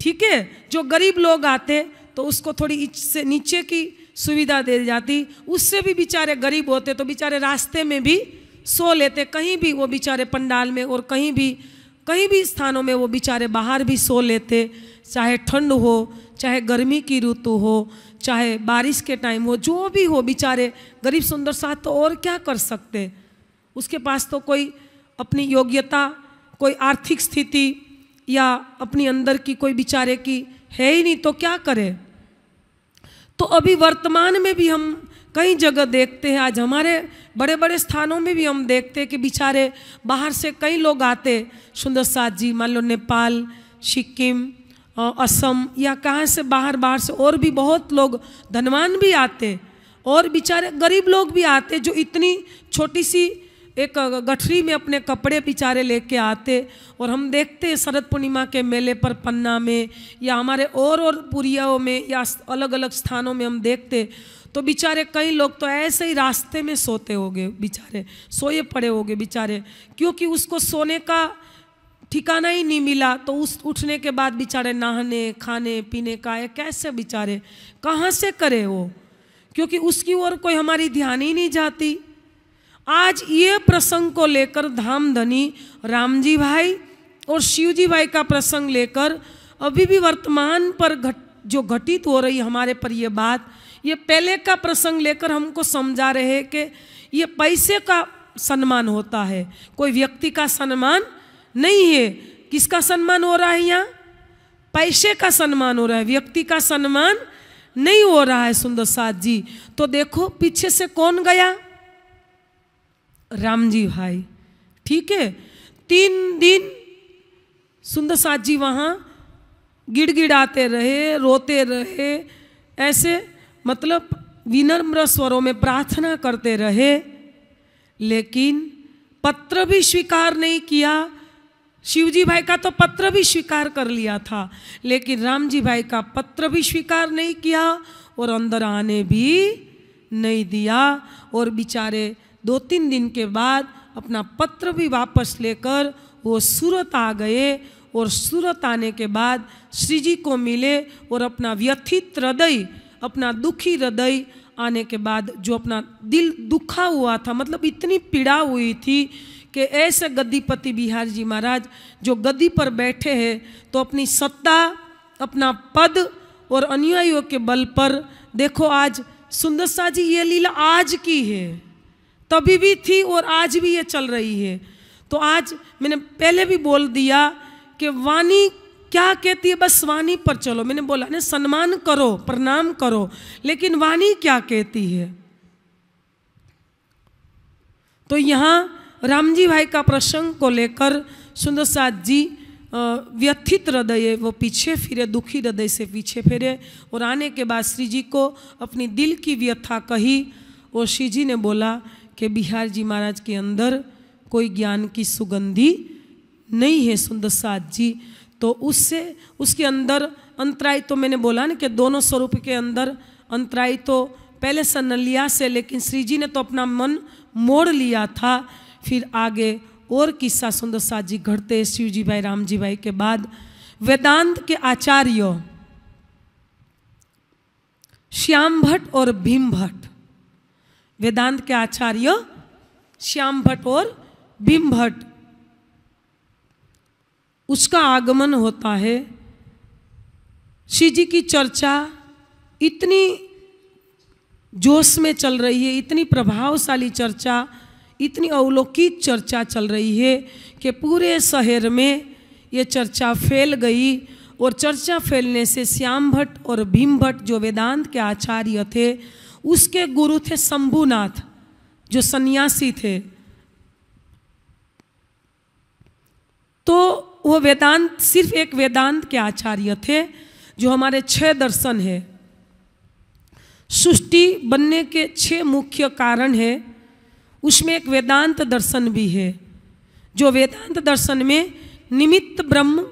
ठीक है जो गरीब लोग आते तो उसको थोड़ी इससे नीचे की सुविधा दे जाती उससे भी बेचारे गरीब होते तो बेचारे रास्ते में भी सो लेते कहीं भी वो बेचारे पंडाल में और कहीं भी कहीं भी स्थानों में वो बेचारे बाहर भी सो लेते चाहे ठंड हो चाहे गर्मी की ऋतु हो चाहे बारिश के टाइम हो जो भी हो बेचारे गरीब सुंदर साथ तो और क्या कर सकते उसके पास तो कोई अपनी योग्यता कोई आर्थिक स्थिति या अपनी अंदर की कोई बेचारे की है ही नहीं तो क्या करे तो अभी वर्तमान में भी हम कई जगह देखते हैं आज हमारे बड़े बड़े स्थानों में भी हम देखते हैं कि बेचारे बाहर से कई लोग आते सुंदर साथ जी मान लो नेपाल सिक्किम असम या कहाँ से बाहर बाहर से और भी बहुत लोग धनवान भी आते और बेचारे गरीब लोग भी आते जो इतनी छोटी सी एक गठरी में अपने कपड़े बेचारे लेके आते और हम देखते हैं शरद पूर्णिमा के मेले पर पन्ना में या हमारे और और पुरियाओं में या अलग अलग स्थानों में हम देखते तो बेचारे कई लोग तो ऐसे ही रास्ते में सोते होंगे बेचारे सोए पड़े होंगे बेचारे क्योंकि उसको सोने का ठिकाना ही नहीं मिला तो उस उठने के बाद बेचारे नहाने खाने पीने का या कैसे बेचारे कहाँ से करे वो क्योंकि उसकी ओर कोई हमारी ध्यान ही नहीं जाती आज ये प्रसंग को लेकर धाम धनी रामजी भाई और शिवजी भाई का प्रसंग लेकर अभी भी वर्तमान पर घट जो घटित हो रही हमारे पर ये बात ये पहले का प्रसंग लेकर हमको समझा रहे हैं कि ये पैसे का सम्मान होता है कोई व्यक्ति का सम्मान नहीं है किसका सम्मान हो रहा है यहाँ पैसे का सम्मान हो रहा है व्यक्ति का सम्मान नहीं हो रहा है सुंदर साथ जी तो देखो पीछे से कौन गया राम जी भाई ठीक है तीन दिन सुंदर साथ जी वहाँ गिड़गिड़ाते रहे रोते रहे ऐसे मतलब विनम्र स्वरों में प्रार्थना करते रहे लेकिन पत्र भी स्वीकार नहीं किया शिवजी भाई का तो पत्र भी स्वीकार कर लिया था लेकिन राम जी भाई का पत्र भी स्वीकार नहीं किया और अंदर आने भी नहीं दिया और बेचारे दो तीन दिन के बाद अपना पत्र भी वापस लेकर वो सूरत आ गए और सूरत आने के बाद श्री जी को मिले और अपना व्यथित हृदय अपना दुखी हृदय आने के बाद जो अपना दिल दुखा हुआ था मतलब इतनी पीड़ा हुई थी कि ऐसे गद्दीपति बिहार जी महाराज जो गद्दी पर बैठे हैं तो अपनी सत्ता अपना पद और अनुयायियों के बल पर देखो आज सुंदर शाह जी ये लीला आज की है तभी भी थी और आज भी ये चल रही है तो आज मैंने पहले भी बोल दिया कि वाणी क्या कहती है बस वाणी पर चलो मैंने बोला ना सम्मान करो प्रणाम करो लेकिन वाणी क्या कहती है तो यहाँ रामजी भाई का प्रसंग को लेकर सुंदर सुंदरसाद जी व्यथित हृदय वो पीछे फिरे दुखी हृदय से पीछे फिरे और आने के बाद श्री जी को अपनी दिल की व्यथा कही और श्री जी ने बोला कि बिहार जी महाराज के अंदर कोई ज्ञान की सुगंधी नहीं है सुंदर साध जी तो उससे उसके अंदर अंतराय तो मैंने बोला ना कि दोनों स्वरूप के अंदर अंतराय तो पहले सनलिया से लेकिन श्री जी ने तो अपना मन मोड़ लिया था फिर आगे और किस्सा सुंदर साथ जी घड़ते शिव जी भाई राम जी भाई के बाद वेदांत के आचार्य श्याम भट्ट और भीम भट्ट वेदांत के आचार्य श्याम भट्ट और भीम भट्ट उसका आगमन होता है शिव जी की चर्चा इतनी जोश में चल रही है इतनी प्रभावशाली चर्चा इतनी अवलोकित चर्चा चल रही है कि पूरे शहर में ये चर्चा फैल गई और चर्चा फैलने से श्याम भट्ट और भीम भट्ट जो वेदांत के आचार्य थे उसके गुरु थे शंभुनाथ जो सन्यासी थे तो वो वेदांत सिर्फ एक वेदांत के आचार्य थे जो हमारे छह दर्शन है सृष्टि बनने के छह मुख्य कारण है उसमें एक वेदांत दर्शन भी है जो वेदांत दर्शन में निमित्त ब्रह्म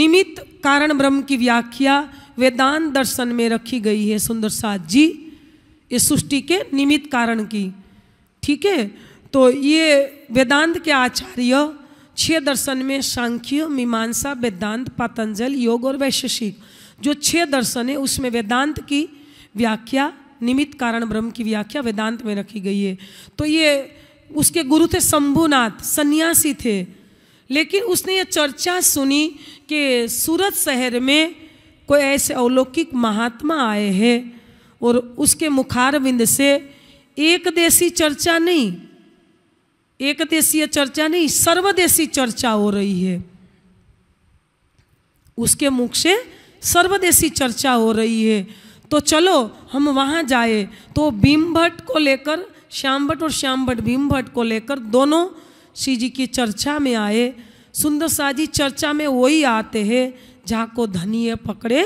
निमित्त कारण ब्रह्म की व्याख्या वेदांत दर्शन में रखी गई है सुंदर साथ जी ये सृष्टि के निमित्त कारण की ठीक है तो ये वेदांत के आचार्य छह दर्शन में सांख्य मीमांसा वेदांत पतंजल योग और वैशेषिक जो छह दर्शन है उसमें वेदांत की व्याख्या निमित्त कारण ब्रह्म की व्याख्या वेदांत में रखी गई है तो ये उसके गुरु थे शंभुनाथ सन्यासी थे लेकिन उसने ये चर्चा सुनी कि सूरत शहर में कोई ऐसे अलौकिक महात्मा आए हैं और उसके मुखारविंद से एक देशी चर्चा नहीं एक देशीय चर्चा नहीं सर्वदेशी चर्चा हो रही है उसके मुख से सर्वदेशी चर्चा हो रही है तो चलो हम वहाँ जाए तो भीम भट्ट को लेकर श्याम भट्ट और श्याम भट्ट भीम भट्ट को लेकर दोनों श्री जी की चर्चा में आए सुंदर शाह जी चर्चा में वही आते हैं जहाँ को है पकड़े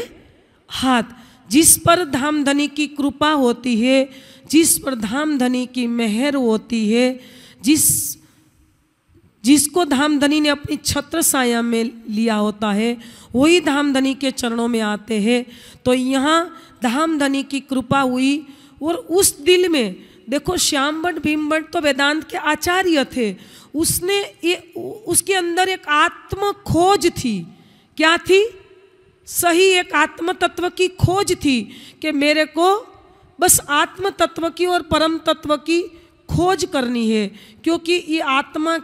हाथ जिस पर धाम धनी की कृपा होती है जिस पर धाम धनी की मेहर होती है जिस जिसको धामधनी ने अपनी छत्र साया में लिया होता है वही धामधनी के चरणों में आते हैं तो यहाँ धामधनी की कृपा हुई और उस दिल में देखो श्याम भट्ट भीम भट्ट तो वेदांत के आचार्य थे उसने ये उसके अंदर एक आत्म खोज थी क्या थी सही एक आत्म तत्व की खोज थी कि मेरे को बस आत्म तत्व की और परम तत्व की खोज करनी है क्योंकि ये आत्मा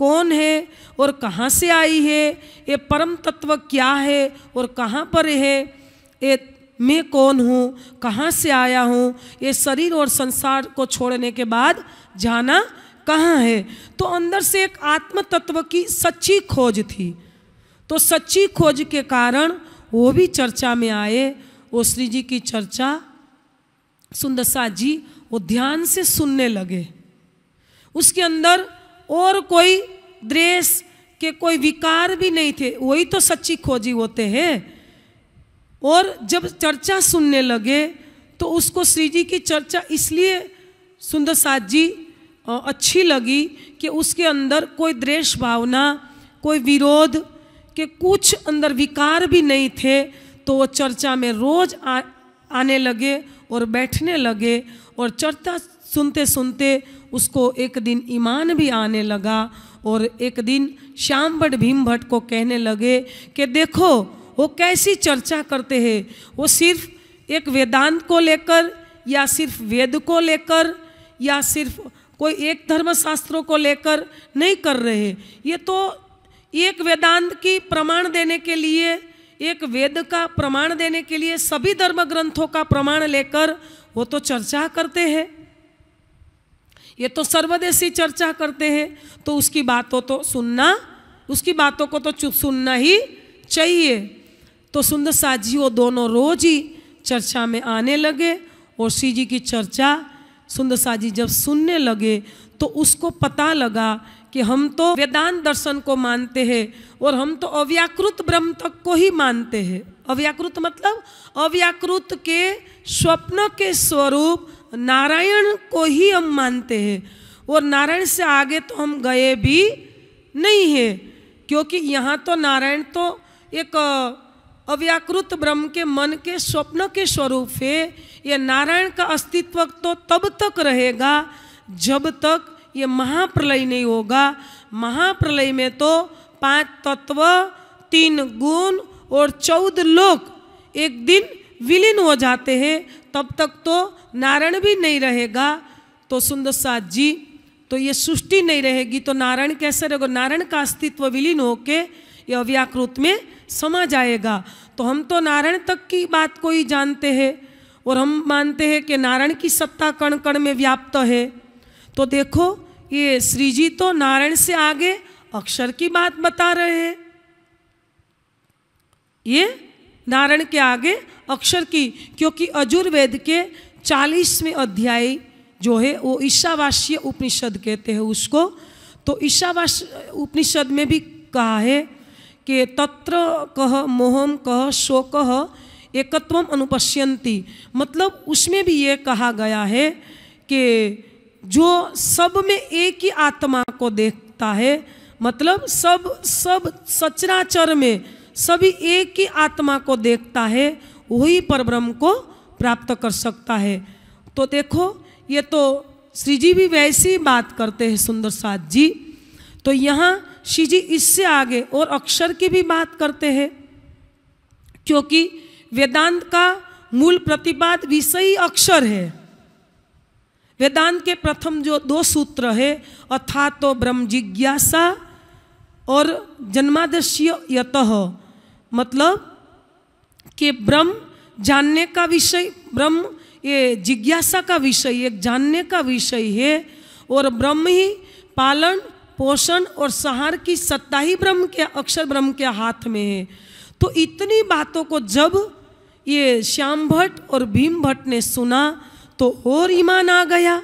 कौन है और कहाँ से आई है ये परम तत्व क्या है और कहाँ पर है ये मैं कौन हूँ कहाँ से आया हूँ ये शरीर और संसार को छोड़ने के बाद जाना कहाँ है तो अंदर से एक आत्म तत्व की सच्ची खोज थी तो सच्ची खोज के कारण वो भी चर्चा में आए वो श्री जी की चर्चा सुंदरसा जी वो ध्यान से सुनने लगे उसके अंदर और कोई द्रेस के कोई विकार भी नहीं थे वही तो सच्ची खोजी होते हैं और जब चर्चा सुनने लगे तो उसको श्री जी की चर्चा इसलिए सुंदर साथ जी अच्छी लगी कि उसके अंदर कोई द्रेश भावना कोई विरोध के कुछ अंदर विकार भी नहीं थे तो वो चर्चा में रोज़ आ आने लगे और बैठने लगे और चर्चा सुनते सुनते उसको एक दिन ईमान भी आने लगा और एक दिन श्याम भट्ट भीम भट्ट को कहने लगे कि देखो वो कैसी चर्चा करते हैं वो सिर्फ एक वेदांत को लेकर या सिर्फ वेद को लेकर या सिर्फ कोई एक धर्मशास्त्रों को लेकर नहीं कर रहे ये तो एक वेदांत की प्रमाण देने के लिए एक वेद का प्रमाण देने के लिए सभी धर्म ग्रंथों का प्रमाण लेकर वो तो चर्चा करते हैं ये तो सर्वदेशी चर्चा करते हैं तो उसकी बातों तो सुनना उसकी बातों को तो चुप सुनना ही चाहिए तो सुंदर साथ जी वो दोनों रोज ही चर्चा में आने लगे और श्री जी की चर्चा सुंदर साथ जी जब सुनने लगे तो उसको पता लगा कि हम तो वेदांत दर्शन को मानते हैं और हम तो अव्याकृत ब्रह्म तक को ही मानते हैं अव्याकृत मतलब अव्याकृत के स्वप्न के स्वरूप नारायण को ही हम मानते हैं और नारायण से आगे तो हम गए भी नहीं है क्योंकि यहाँ तो नारायण तो एक अव्याकृत ब्रह्म के मन के स्वप्न के स्वरूप है ये नारायण का अस्तित्व तो तब तक रहेगा जब तक ये महाप्रलय नहीं होगा महाप्रलय में तो पांच तत्व तीन गुण और चौदह लोक एक दिन विलीन हो जाते हैं तब तक तो नारायण भी नहीं रहेगा तो सुंदर साथ जी तो ये सृष्टि नहीं रहेगी तो नारायण कैसे रहेगा नारायण का अस्तित्व विलीन होके ये अव्याकृत में समा जाएगा तो हम तो नारायण तक की बात को ही जानते हैं और हम मानते हैं कि नारायण की सत्ता कण कण में व्याप्त है तो देखो ये श्री जी तो नारायण से आगे अक्षर की बात बता रहे हैं ये नारायण के आगे अक्षर की क्योंकि अजुर्वेद के चालीसवें अध्याय जो है वो ईशावासीय उपनिषद कहते हैं उसको तो ईशावास उपनिषद में भी कहा है कि तत्र कह मोहम कह शोक एकत्व अनुपश्यंती मतलब उसमें भी ये कहा गया है कि जो सब में एक ही आत्मा को देखता है मतलब सब सब सचराचर में सभी एक ही आत्मा को देखता है वही परब्रह्म को प्राप्त कर सकता है तो देखो ये तो श्री जी भी वैसी बात करते हैं सुंदर साथ जी तो यहाँ श्री जी इससे आगे और अक्षर की भी बात करते हैं क्योंकि वेदांत का मूल प्रतिपाद विषयी अक्षर है वेदांत के प्रथम जो दो सूत्र है अथा तो ब्रह्म जिज्ञासा और जन्मादश्य यत मतलब कि ब्रह्म जानने का विषय ब्रह्म ये जिज्ञासा का विषय एक जानने का विषय है और ब्रह्म ही पालन पोषण और सहार की सत्ता ही ब्रह्म के अक्षर ब्रह्म के हाथ में है तो इतनी बातों को जब ये श्याम भट्ट और भीम भट्ट ने सुना तो और ईमान आ गया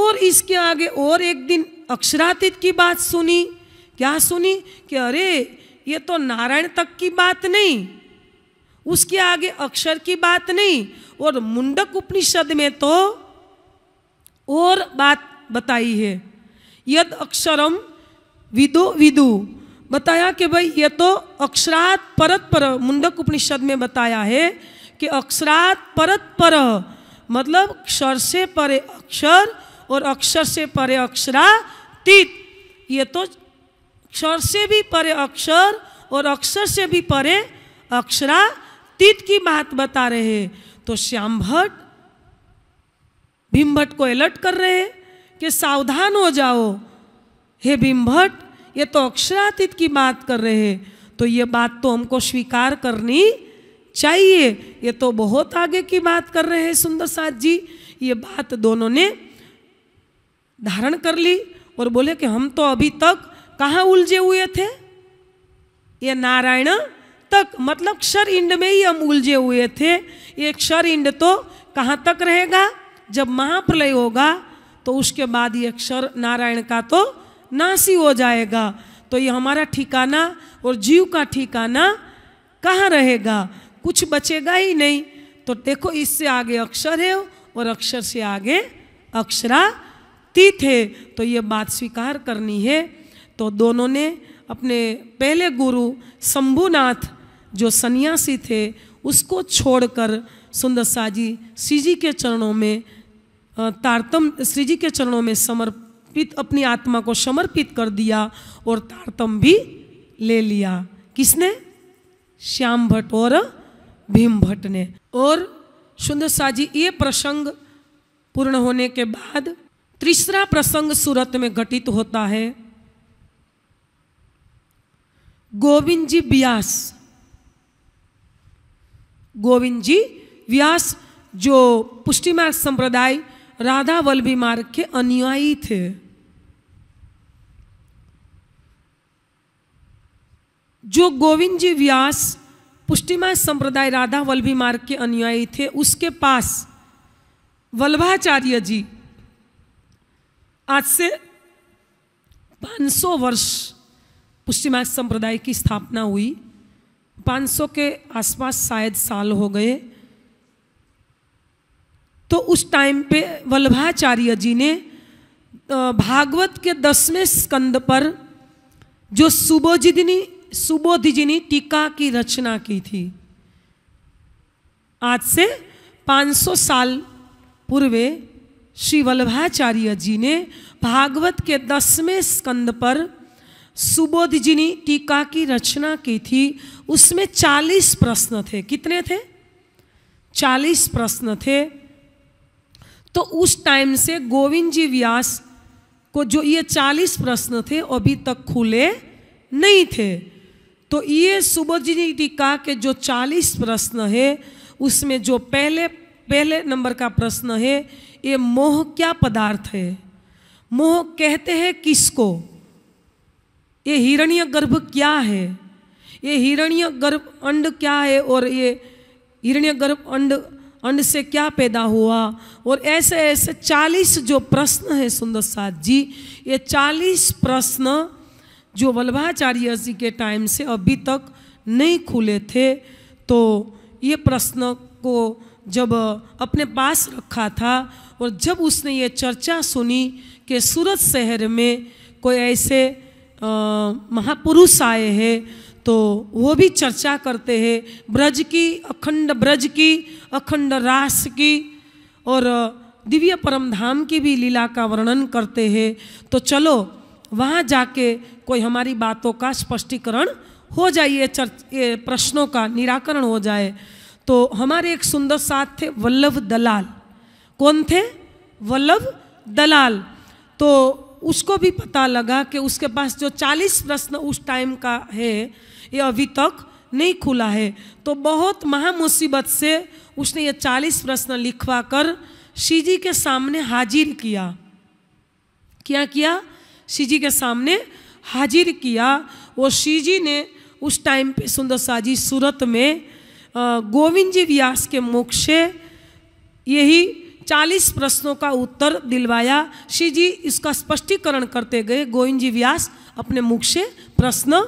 और इसके आगे और एक दिन अक्षरातीत की बात सुनी क्या सुनी कि अरे ये तो नारायण तक की बात नहीं उसके आगे अक्षर की बात नहीं और मुंडक उपनिषद में तो और बात बताई है यद अक्षरम विदो विदु बताया कि भाई ये तो अक्षरात परत पर मुंडक उपनिषद में बताया है कि अक्षरात परत पर मतलब क्षर से परे अक्षर और अक्षर से परे अक्षरा तीत ये तो अक्षर से भी परे अक्षर और अक्षर से भी परे अक्षरातीत की बात बता रहे हैं तो श्याम भट्ट भीम भट्ट को अलर्ट कर रहे हैं कि सावधान हो जाओ हे भीम भट्ट ये तो अक्षरातीत की बात कर रहे हैं तो ये बात तो हमको स्वीकार करनी चाहिए ये तो बहुत आगे की बात कर रहे हैं सुंदर साथ जी ये बात दोनों ने धारण कर ली और बोले कि हम तो अभी तक कहाँ उलझे हुए थे ये नारायण तक मतलब क्षर इंड में ही हम उलझे हुए थे ये क्षर इंड तो कहाँ तक रहेगा जब महाप्रलय होगा तो उसके बाद ये क्षर नारायण का तो नासी हो जाएगा तो ये हमारा ठिकाना और जीव का ठिकाना कहाँ रहेगा कुछ बचेगा ही नहीं तो देखो इससे आगे अक्षर है और अक्षर से आगे अक्षरा तीत है तो ये बात स्वीकार करनी है तो दोनों ने अपने पहले गुरु शंभुनाथ जो सन्यासी थे उसको छोड़कर सुंदर जी श्री जी के चरणों में तारतम श्री जी के चरणों में समर्पित अपनी आत्मा को समर्पित कर दिया और तारतम भी ले लिया किसने श्याम भट्ट और भीम भट्ट ने और सुंदर शाह जी ये प्रसंग पूर्ण होने के बाद तीसरा प्रसंग सूरत में घटित होता है गोविंद जी व्यास गोविंद जी व्यास जो पुष्टि मार्ग संप्रदाय राधा वल्लभी मार्ग के अनुयायी थे जो गोविंद जी व्यास पुष्टिमा संप्रदाय राधा वल्लभी मार्ग के अनुयायी थे उसके पास वल्लभाचार्य जी आज से 500 वर्ष पुष्टिमार्ग संप्रदाय की स्थापना हुई 500 के आसपास शायद साल हो गए तो उस टाइम पे वल्लभाचार्य जी ने भागवत के दसवें स्कंद पर जो सुबोधिनी सुबोधिजिनी टीका की रचना की थी आज से 500 साल पूर्व श्री वल्लभाचार्य जी ने भागवत के दसवें स्कंद पर सुबोध जी ने टीका की रचना की थी उसमें चालीस प्रश्न थे कितने थे चालीस प्रश्न थे तो उस टाइम से गोविंद जी व्यास को जो ये चालीस प्रश्न थे अभी तक खुले नहीं थे तो ये सुबोध जी टीका के जो चालीस प्रश्न है उसमें जो पहले पहले नंबर का प्रश्न है ये मोह क्या पदार्थ है मोह कहते हैं किसको ये हिरण्य गर्भ क्या है ये हिरण्य गर्भ अंड क्या है और ये हिरण्य गर्भ अंड अंड से क्या पैदा हुआ और ऐसे ऐसे चालीस जो प्रश्न है सुंदर साथ जी ये चालीस प्रश्न जो वल्लभाचार्य जी के टाइम से अभी तक नहीं खुले थे तो ये प्रश्न को जब अपने पास रखा था और जब उसने ये चर्चा सुनी कि सूरत शहर में कोई ऐसे महापुरुष आए हैं तो वो भी चर्चा करते हैं ब्रज की अखंड ब्रज की अखंड रास की और दिव्य परम धाम की भी लीला का वर्णन करते हैं तो चलो वहाँ जाके कोई हमारी बातों का स्पष्टीकरण हो जाए ये चर्च ये प्रश्नों का निराकरण हो जाए तो हमारे एक सुंदर साथ थे वल्लभ दलाल कौन थे वल्लभ दलाल तो उसको भी पता लगा कि उसके पास जो चालीस प्रश्न उस टाइम का है ये अभी तक नहीं खुला है तो बहुत महामुसीबत से उसने ये चालीस प्रश्न लिखवा कर शिजी के सामने हाजिर किया क्या किया शिजी के सामने हाजिर किया वो शिजी ने उस टाइम पे सुंदर साजी सूरत में गोविंद जी व्यास के मुख से यही चालीस प्रश्नों का उत्तर दिलवाया श्री जी इसका स्पष्टीकरण करते गए गोविंद जी व्यास अपने मुख से प्रश्न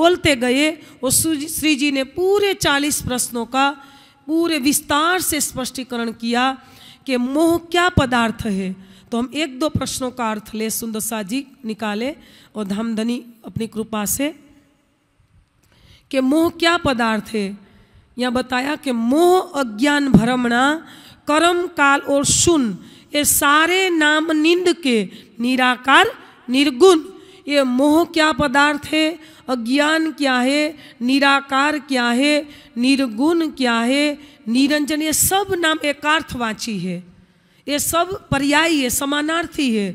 बोलते गए और श्री जी ने पूरे चालीस प्रश्नों का पूरे विस्तार से स्पष्टीकरण किया कि मोह क्या पदार्थ है तो हम एक दो प्रश्नों का अर्थ ले सुंदरसा जी निकाले और धामधनी अपनी कृपा से कि मोह क्या पदार्थ है यह बताया कि मोह अज्ञान भ्रमणा कर्म काल और सुन ये सारे नाम निंद के निराकार निर्गुण ये मोह क्या पदार्थ है अज्ञान क्या है निराकार क्या है निर्गुण क्या है निरंजन ये सब नाम एकार्थवाची है ये सब पर्यायी है समानार्थी है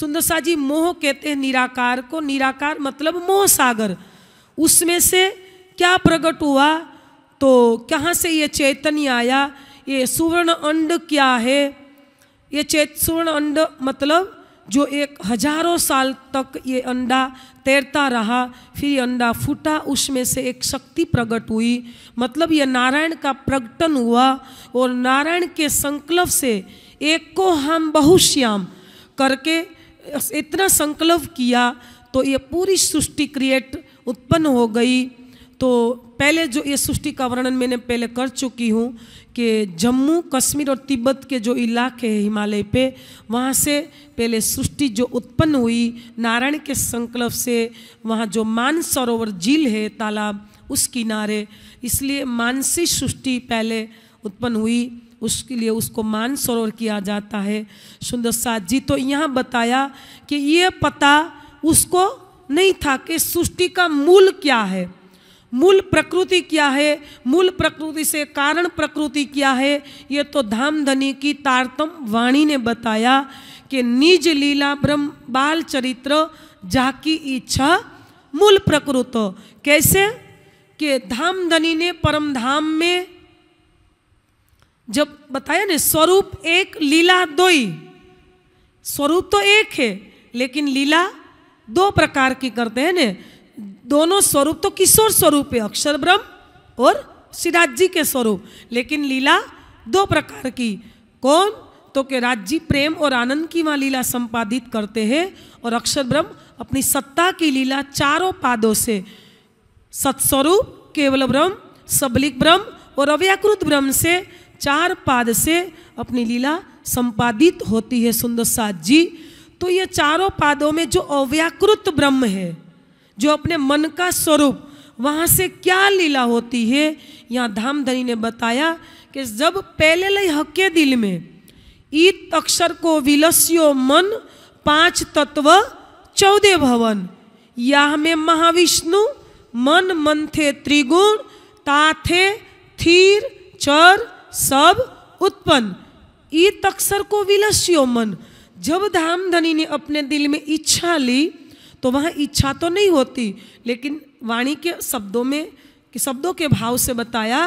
सुंदर सा जी मोह कहते हैं निराकार को निराकार मतलब मोह सागर उसमें से क्या प्रकट हुआ तो कहाँ से ये चैतन्य आया ये सुवर्ण अंड क्या है ये चेत सुवर्ण अंड मतलब जो एक हजारों साल तक ये अंडा तैरता रहा फिर ये अंडा फूटा उसमें से एक शक्ति प्रकट हुई मतलब ये नारायण का प्रकटन हुआ और नारायण के संकल्प से एक को हम बहुश्याम करके इतना संकल्प किया तो ये पूरी सृष्टि क्रिएट उत्पन्न हो गई तो पहले जो ये सृष्टि का वर्णन मैंने पहले कर चुकी हूँ कि जम्मू कश्मीर और तिब्बत के जो इलाके हैं हिमालय पे वहाँ से पहले सृष्टि जो उत्पन्न हुई नारायण के संकल्प से वहाँ जो मानसरोवर झील है तालाब उस किनारे इसलिए मानसी सृष्टि पहले उत्पन्न हुई उसके लिए उसको मानसरोवर किया जाता है सुंदर सा जी तो यहाँ बताया कि ये पता उसको नहीं था कि सृष्टि का मूल क्या है मूल प्रकृति क्या है मूल प्रकृति से कारण प्रकृति क्या है ये तो धामधनी की तारतम वाणी ने बताया कि निज लीला ब्रह्म बाल चरित्र जाकी इच्छा मूल प्रकृत कैसे कि धामधनी ने परम धाम में जब बताया ना स्वरूप एक लीला दोई स्वरूप तो एक है लेकिन लीला दो प्रकार की करते हैं ना दोनों स्वरूप तो किशोर स्वरूप है अक्षर ब्रह्म और सिराज जी के स्वरूप लेकिन लीला दो प्रकार की कौन तो के राज्य प्रेम और आनंद की वहाँ लीला संपादित करते हैं और अक्षर ब्रह्म अपनी सत्ता की लीला चारों पादों से सत्स्वरूप केवल ब्रह्म सबलिक ब्रह्म और अव्याकृत ब्रह्म से चार पाद से अपनी लीला संपादित होती है सुंदर साथ जी तो ये चारों पादों में जो अव्याकृत ब्रह्म है जो अपने मन का स्वरूप वहाँ से क्या लीला होती है यहाँ धामधनी ने बताया कि जब पहले लय हके दिल में ईत अक्षर को विलस्यो मन पांच तत्व चौदह भवन यह में महाविष्णु मन मन थे त्रिगुण ताथे थीर चर सब उत्पन्न ईत अक्षर को विलस्यो मन जब धामधनी ने अपने दिल में इच्छा ली तो वहाँ इच्छा तो नहीं होती लेकिन वाणी के शब्दों में कि शब्दों के भाव से बताया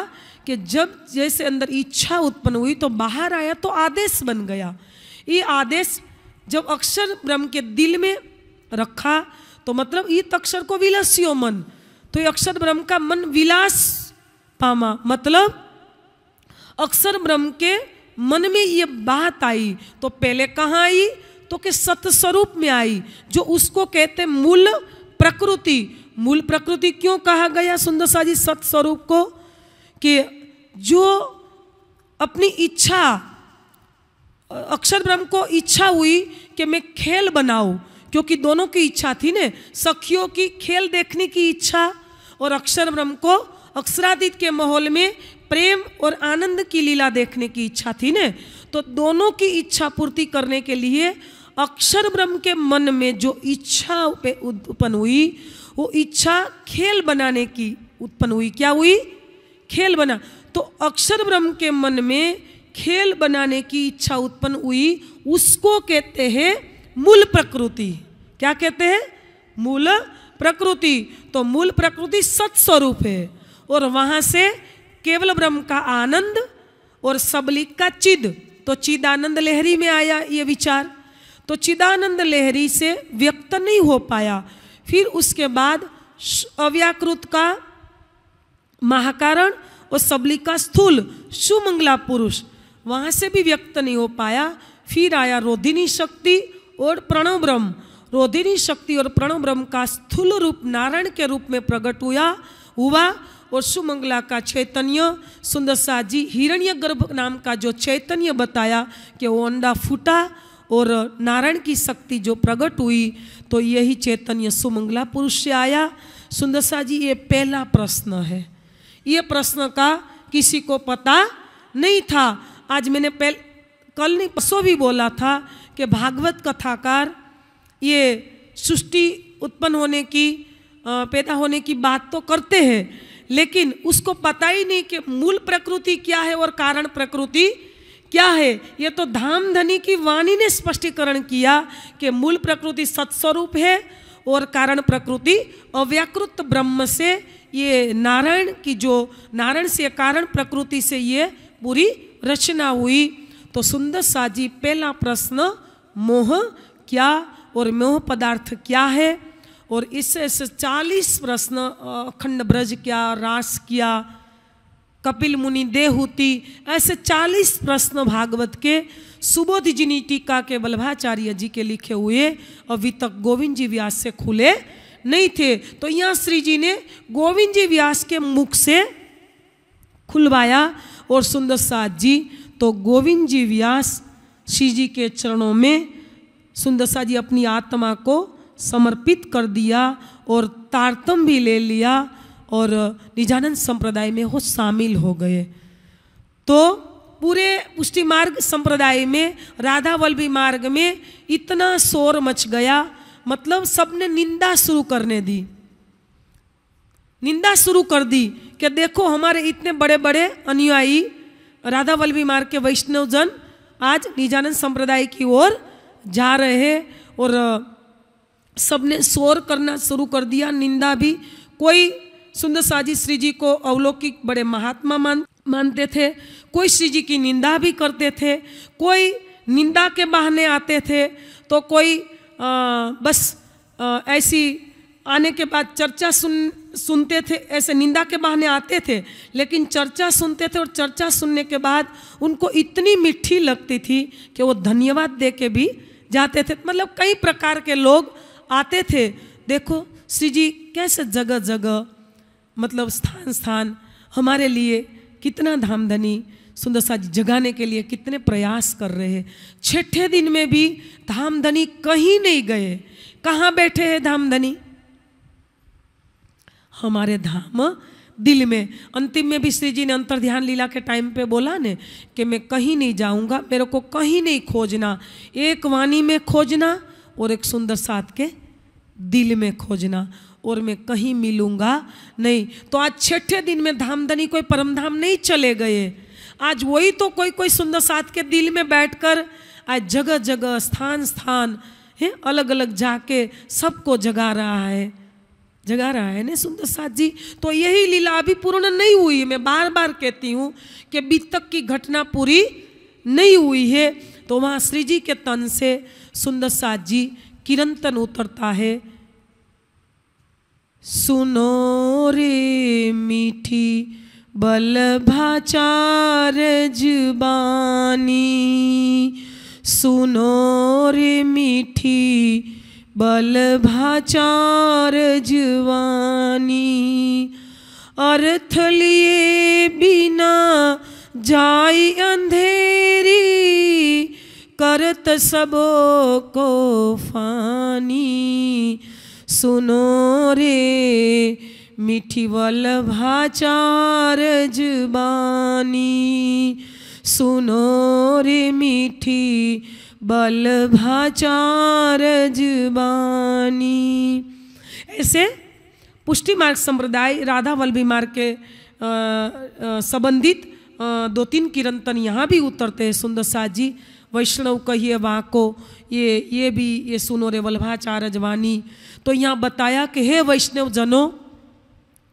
कि जब जैसे अंदर इच्छा उत्पन्न हुई तो बाहर आया तो आदेश बन गया ये आदेश जब अक्षर ब्रह्म के दिल में रखा तो मतलब ई अक्षर को विलासियो मन तो ये अक्षर ब्रह्म का मन विलास पामा मतलब अक्षर ब्रह्म के मन में ये बात आई तो पहले कहाँ आई तो कि सतस्वरूप में आई जो उसको कहते मूल प्रकृति मूल प्रकृति क्यों कहा गया सुंदर सा जी सतस्वरूप को कि जो अपनी इच्छा अक्षर ब्रह्म को इच्छा हुई कि मैं खेल बनाऊं क्योंकि दोनों की इच्छा थी ने सखियों की खेल देखने की इच्छा और अक्षर ब्रह्म को अक्षरादित के माहौल में प्रेम और आनंद की लीला देखने की इच्छा थी ने तो दोनों की इच्छा पूर्ति करने के लिए अक्षर ब्रह्म के मन में जो इच्छा उत्पन्न हुई वो इच्छा खेल बनाने की उत्पन्न हुई क्या हुई खेल बना तो अक्षर ब्रह्म के मन में खेल बनाने की इच्छा उत्पन्न हुई उसको कहते हैं मूल प्रकृति क्या कहते हैं मूल प्रकृति तो मूल प्रकृति सत्स्वरूप है और वहाँ से केवल ब्रह्म का आनंद और सबलिक का चिद तो चिदानंद लहरी में आया ये विचार तो चिदानंद लहरी से व्यक्त नहीं हो पाया फिर उसके बाद अव्याकृत का महाकारण और सबली का स्थूल सुमंगला पुरुष वहाँ से भी व्यक्त नहीं हो पाया फिर आया रोधिनी शक्ति और प्रणव ब्रह्म रोधिनी शक्ति और प्रणव ब्रह्म का स्थूल रूप नारायण के रूप में प्रकट हुआ हुआ और सुमंगला का चैतन्य सुंदर शाह जी हिरण्य गर्भ नाम का जो चैतन्य बताया कि वो अंडा फूटा और नारायण की शक्ति जो प्रकट हुई तो यही चैतन्य सुमंगला पुरुष से आया सुंदरसा जी ये पहला प्रश्न है ये प्रश्न का किसी को पता नहीं था आज मैंने पहल कल नहीं परसों भी बोला था कि भागवत कथाकार ये सृष्टि उत्पन्न होने की पैदा होने की बात तो करते हैं लेकिन उसको पता ही नहीं कि मूल प्रकृति क्या है और कारण प्रकृति क्या है ये तो धाम धनी की वाणी ने स्पष्टीकरण किया कि मूल प्रकृति सत्स्वरूप है और कारण प्रकृति अव्याकृत ब्रह्म से ये नारायण की जो नारायण से कारण प्रकृति से ये पूरी रचना हुई तो सुंदर साजी पहला प्रश्न मोह क्या और मोह पदार्थ क्या है और इससे चालीस प्रश्न अखंड ब्रज क्या रास क्या कपिल मुनि देहूति ऐसे चालीस प्रश्न भागवत के सुबोध जिनी टीका के वल्भाचार्य जी के लिखे हुए अभी तक गोविंद जी व्यास से खुले नहीं थे तो यहाँ श्री जी ने गोविंद जी व्यास के मुख से खुलवाया और सुंदर साथ जी तो गोविंद जी व्यास श्री जी के चरणों में सुंदर साथ जी अपनी आत्मा को समर्पित कर दिया और तारतम भी ले लिया और निजानंद संप्रदाय में वो शामिल हो गए तो पूरे पुष्टि मार्ग संप्रदाय में राधा वल्लभी मार्ग में इतना शोर मच गया मतलब सबने निंदा शुरू करने दी निंदा शुरू कर दी कि देखो हमारे इतने बड़े बड़े अनुयायी राधा मार्ग के वैष्णवजन आज निजानंद संप्रदाय की ओर जा रहे और सबने शोर करना शुरू कर दिया निंदा भी कोई सुंदर साजी श्री जी को अवलौकिक बड़े महात्मा मान मानते थे कोई श्री जी की निंदा भी करते थे कोई निंदा के बहाने आते थे तो कोई आ, बस आ, ऐसी आने के बाद चर्चा सुन सुनते थे ऐसे निंदा के बहाने आते थे लेकिन चर्चा सुनते थे और चर्चा सुनने के बाद उनको इतनी मिठ्ठी लगती थी कि वो धन्यवाद दे के भी जाते थे मतलब कई प्रकार के लोग आते थे देखो श्री जी कैसे जगह जगह मतलब स्थान स्थान हमारे लिए कितना धामधनी सुंदर सा जगाने के लिए कितने प्रयास कर रहे हैं छठे दिन में भी धामधनी कहीं नहीं गए कहाँ बैठे हैं धामधनी हमारे धाम दिल में अंतिम में भी श्री जी ने अंतर ध्यान लीला के टाइम पे बोला ने कि मैं कहीं नहीं जाऊंगा मेरे को कहीं नहीं खोजना एक वाणी में खोजना और एक सुंदर साथ के दिल में खोजना और मैं कहीं मिलूँगा नहीं तो आज छठे दिन में धामधनी कोई परमधाम नहीं चले गए आज वही तो कोई कोई सुंदर साथ के दिल में बैठकर आज जगह जगह स्थान स्थान है अलग अलग जाके सबको जगा रहा है जगा रहा है ना सुंदर साथ जी तो यही लीला अभी पूर्ण नहीं हुई मैं बार बार कहती हूँ कि अभी तक की घटना पूरी नहीं हुई है तो वहाँ श्री जी के तन से सुंदर साथ जी किरंतन उतरता है सुनो रे मीठी बलभाचार जुबानी सुनो रे मीठी भाचार जुवानी अर्थ लिए बिना जाय अंधेरी करत सबो को फानी सुनो रे मीठी वल्लभाचार जुबानी सुनो रे मीठी बल्लभाचार जुबानी ऐसे पुष्टि मार्ग संप्रदाय राधा वल्लभी मार्ग के संबंधित दो तीन किरणतन यहाँ भी उतरते हैं सुंदर साजी जी वैष्णव कहिए वहाँ को ये ये भी ये सुनो रे वल्भाचार्य जवानी तो यहाँ बताया कि हे वैष्णव जनों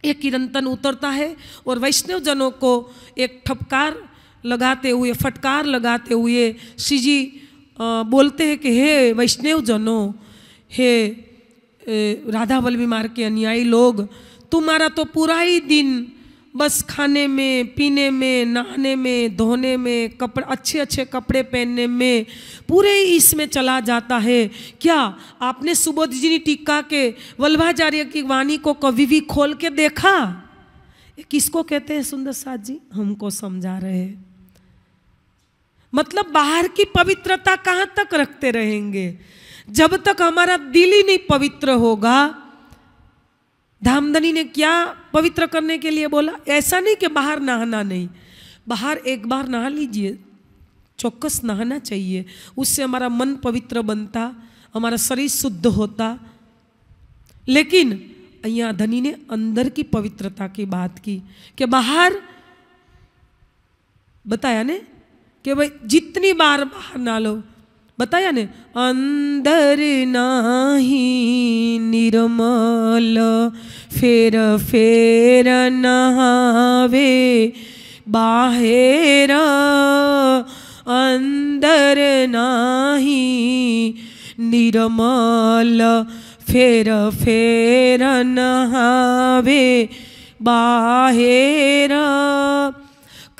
एक किरंतन उतरता है और वैष्णव जनों को एक ठपकार लगाते हुए फटकार लगाते हुए श्री जी बोलते हैं कि हे वैष्णव जनों हे राधा वल्लभी मार के अनुयायी लोग तुम्हारा तो पूरा ही दिन बस खाने में पीने में नहाने में धोने में कपड़े अच्छे अच्छे कपड़े पहनने में पूरे ही इसमें चला जाता है क्या आपने सुबोधिनी टीका के वल्भाचार्य की वाणी को कभी भी खोल के देखा किसको कहते हैं सुंदर साथ जी हमको समझा रहे हैं मतलब बाहर की पवित्रता कहाँ तक रखते रहेंगे जब तक हमारा दिल ही नहीं पवित्र होगा धामधनी ने क्या पवित्र करने के लिए बोला ऐसा नहीं कि बाहर नहाना नहीं बाहर एक बार नहा लीजिए चौकस नहाना चाहिए उससे हमारा मन पवित्र बनता हमारा शरीर शुद्ध होता लेकिन अहिया धनी ने अंदर की पवित्रता की बात की कि बाहर बताया ने कि भाई जितनी बार बाहर ना लो बताया ने अंदर नाही निर्मल फेर फेर नहावे बाहेर अंदर नाही निर्मल फेर फेर नहावे बाहेर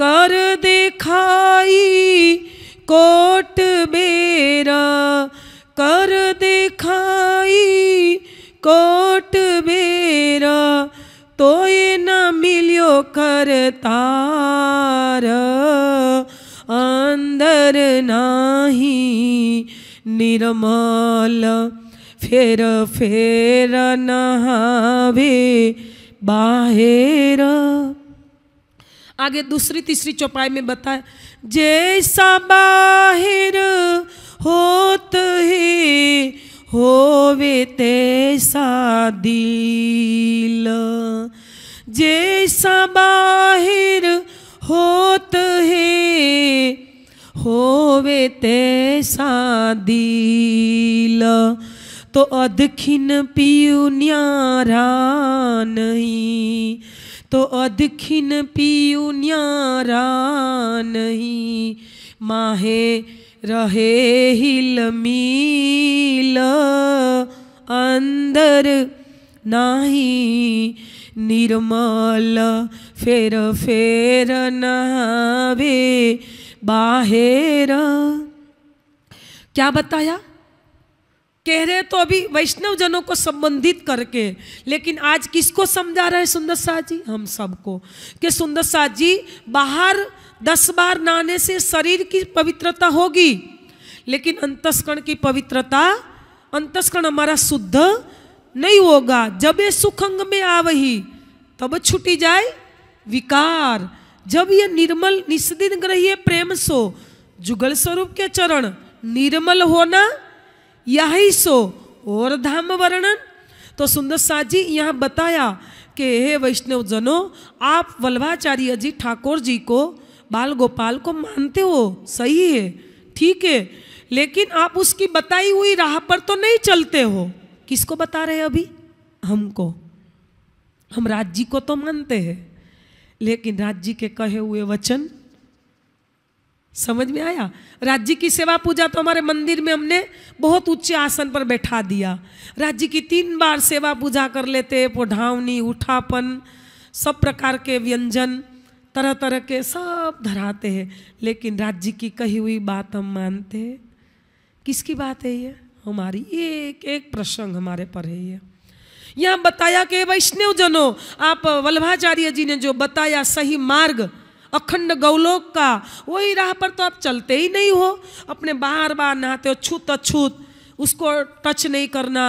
कर दिखाई कोट बेरा कर दिखाई कोट बेरा तो ये न मिलियो कर तार अंदर नाही निर्मल फेर फेर नहावे बाहेर आगे दूसरी तीसरी चौपाई में बताए जैसा बाहिर होत ही होवे तैसा दिल जैसा बाहिर होत ही होवे तैसा दिल तो अदखिन पियू न्यारा नहीं तो अदखिन पियु न्यारा नहीं माहे रहे हिल मील अंदर नाही निर्मल फेर फेर नहावे बाहेर क्या बताया कह रहे तो अभी वैष्णव जनों को संबंधित करके लेकिन आज किसको समझा रहे हैं सुंदर शाह जी हम सबको कि सुंदर शाह जी बाहर दस बार नहाने से शरीर की पवित्रता होगी लेकिन अंतस्करण की पवित्रता अंतस्करण हमारा शुद्ध नहीं होगा जब ये सुखंग में आवही तब छुटी जाए विकार जब ये निर्मल निस्दिन ग्रही प्रेम सो जुगल स्वरूप के चरण निर्मल होना यही सो और धाम वर्णन तो सुंदर साह जी यहाँ बताया कि हे वैष्णव जनों आप वल्भाचार्य जी ठाकुर जी को बाल गोपाल को मानते हो सही है ठीक है लेकिन आप उसकी बताई हुई राह पर तो नहीं चलते हो किसको बता रहे अभी हमको हम राज जी को तो मानते हैं लेकिन राज जी के कहे हुए वचन समझ में आया राज्य की सेवा पूजा तो हमारे मंदिर में हमने बहुत उच्च आसन पर बैठा दिया राज्य की तीन बार सेवा पूजा कर लेते पोढ़ावनी उठापन सब प्रकार के व्यंजन तरह तरह के सब धराते हैं लेकिन राज्य की कही हुई बात हम मानते हैं किसकी बात है ये हमारी एक एक प्रसंग हमारे पर है ये यहाँ बताया कि वैष्णव जनों आप वल्लभाचार्य जी ने जो बताया सही मार्ग अखंड गौलोक का वही राह पर तो आप चलते ही नहीं हो अपने बार बार नहाते हो छूत अछूत उसको टच नहीं करना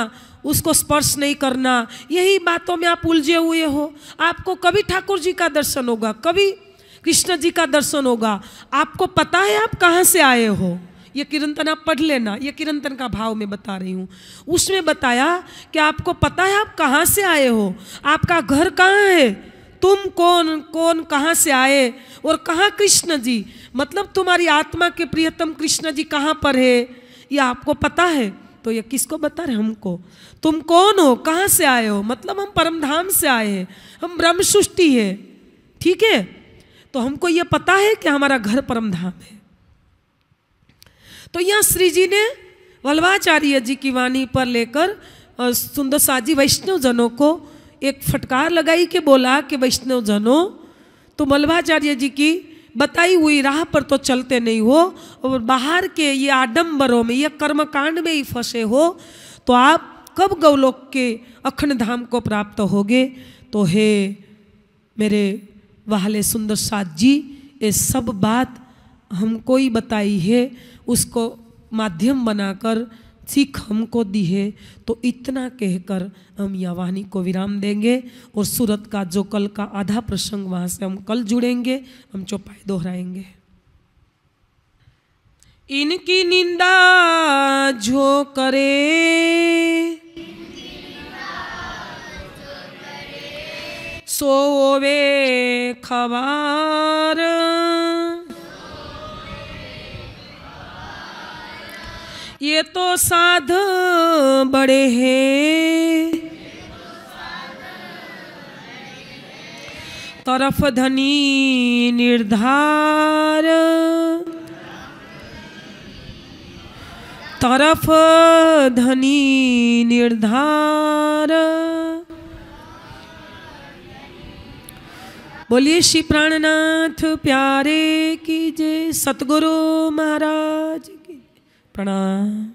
उसको स्पर्श नहीं करना यही बातों में आप उलझे हुए हो आपको कभी ठाकुर जी का दर्शन होगा कभी कृष्ण जी का दर्शन होगा आपको पता है आप कहाँ से आए हो ये किरंतन आप पढ़ लेना ये किरंतन का भाव में बता रही हूँ उसमें बताया कि आपको पता है आप कहाँ से आए हो आपका घर कहाँ है तुम कौन कौन कहाँ से आए और कहाँ कृष्ण जी मतलब तुम्हारी आत्मा के प्रियतम कृष्ण जी कहाँ पर है ये आपको पता है तो ये किसको बता रहे हमको तुम कौन हो कहाँ से आए हो मतलब हम परमधाम से आए हैं हम ब्रह्म सृष्टि है ठीक है तो हमको ये पता है कि हमारा घर परमधाम है तो यहाँ श्री जी ने वल्लभाचार्य जी की वाणी पर लेकर सुंदर साजी वैष्णव जनों को एक फटकार लगाई के बोला कि वैष्णव जनों तो मल्वाचार्य जी की बताई हुई राह पर तो चलते नहीं हो और बाहर के ये आडम्बरों में ये कर्मकांड में ही फंसे हो तो आप कब गौलोक के अखंड धाम को प्राप्त होगे तो हे मेरे वाहले सुंदर साथ जी ये सब बात हमको ही बताई है उसको माध्यम बनाकर सिख हमको दी है तो इतना कहकर हम यह वाहिनी को विराम देंगे और सूरत का जो कल का आधा प्रसंग वहाँ से हम कल जुड़ेंगे हम चौपाई दोहराएंगे इनकी निंदा जो करे सोवे खबार ये तो साध बड़े हैं तरफ धनी निर्धार तरफ धनी निर्धार बोलिए श्री प्राणनाथ प्यारे की जय सतगुरु महाराज प्रणा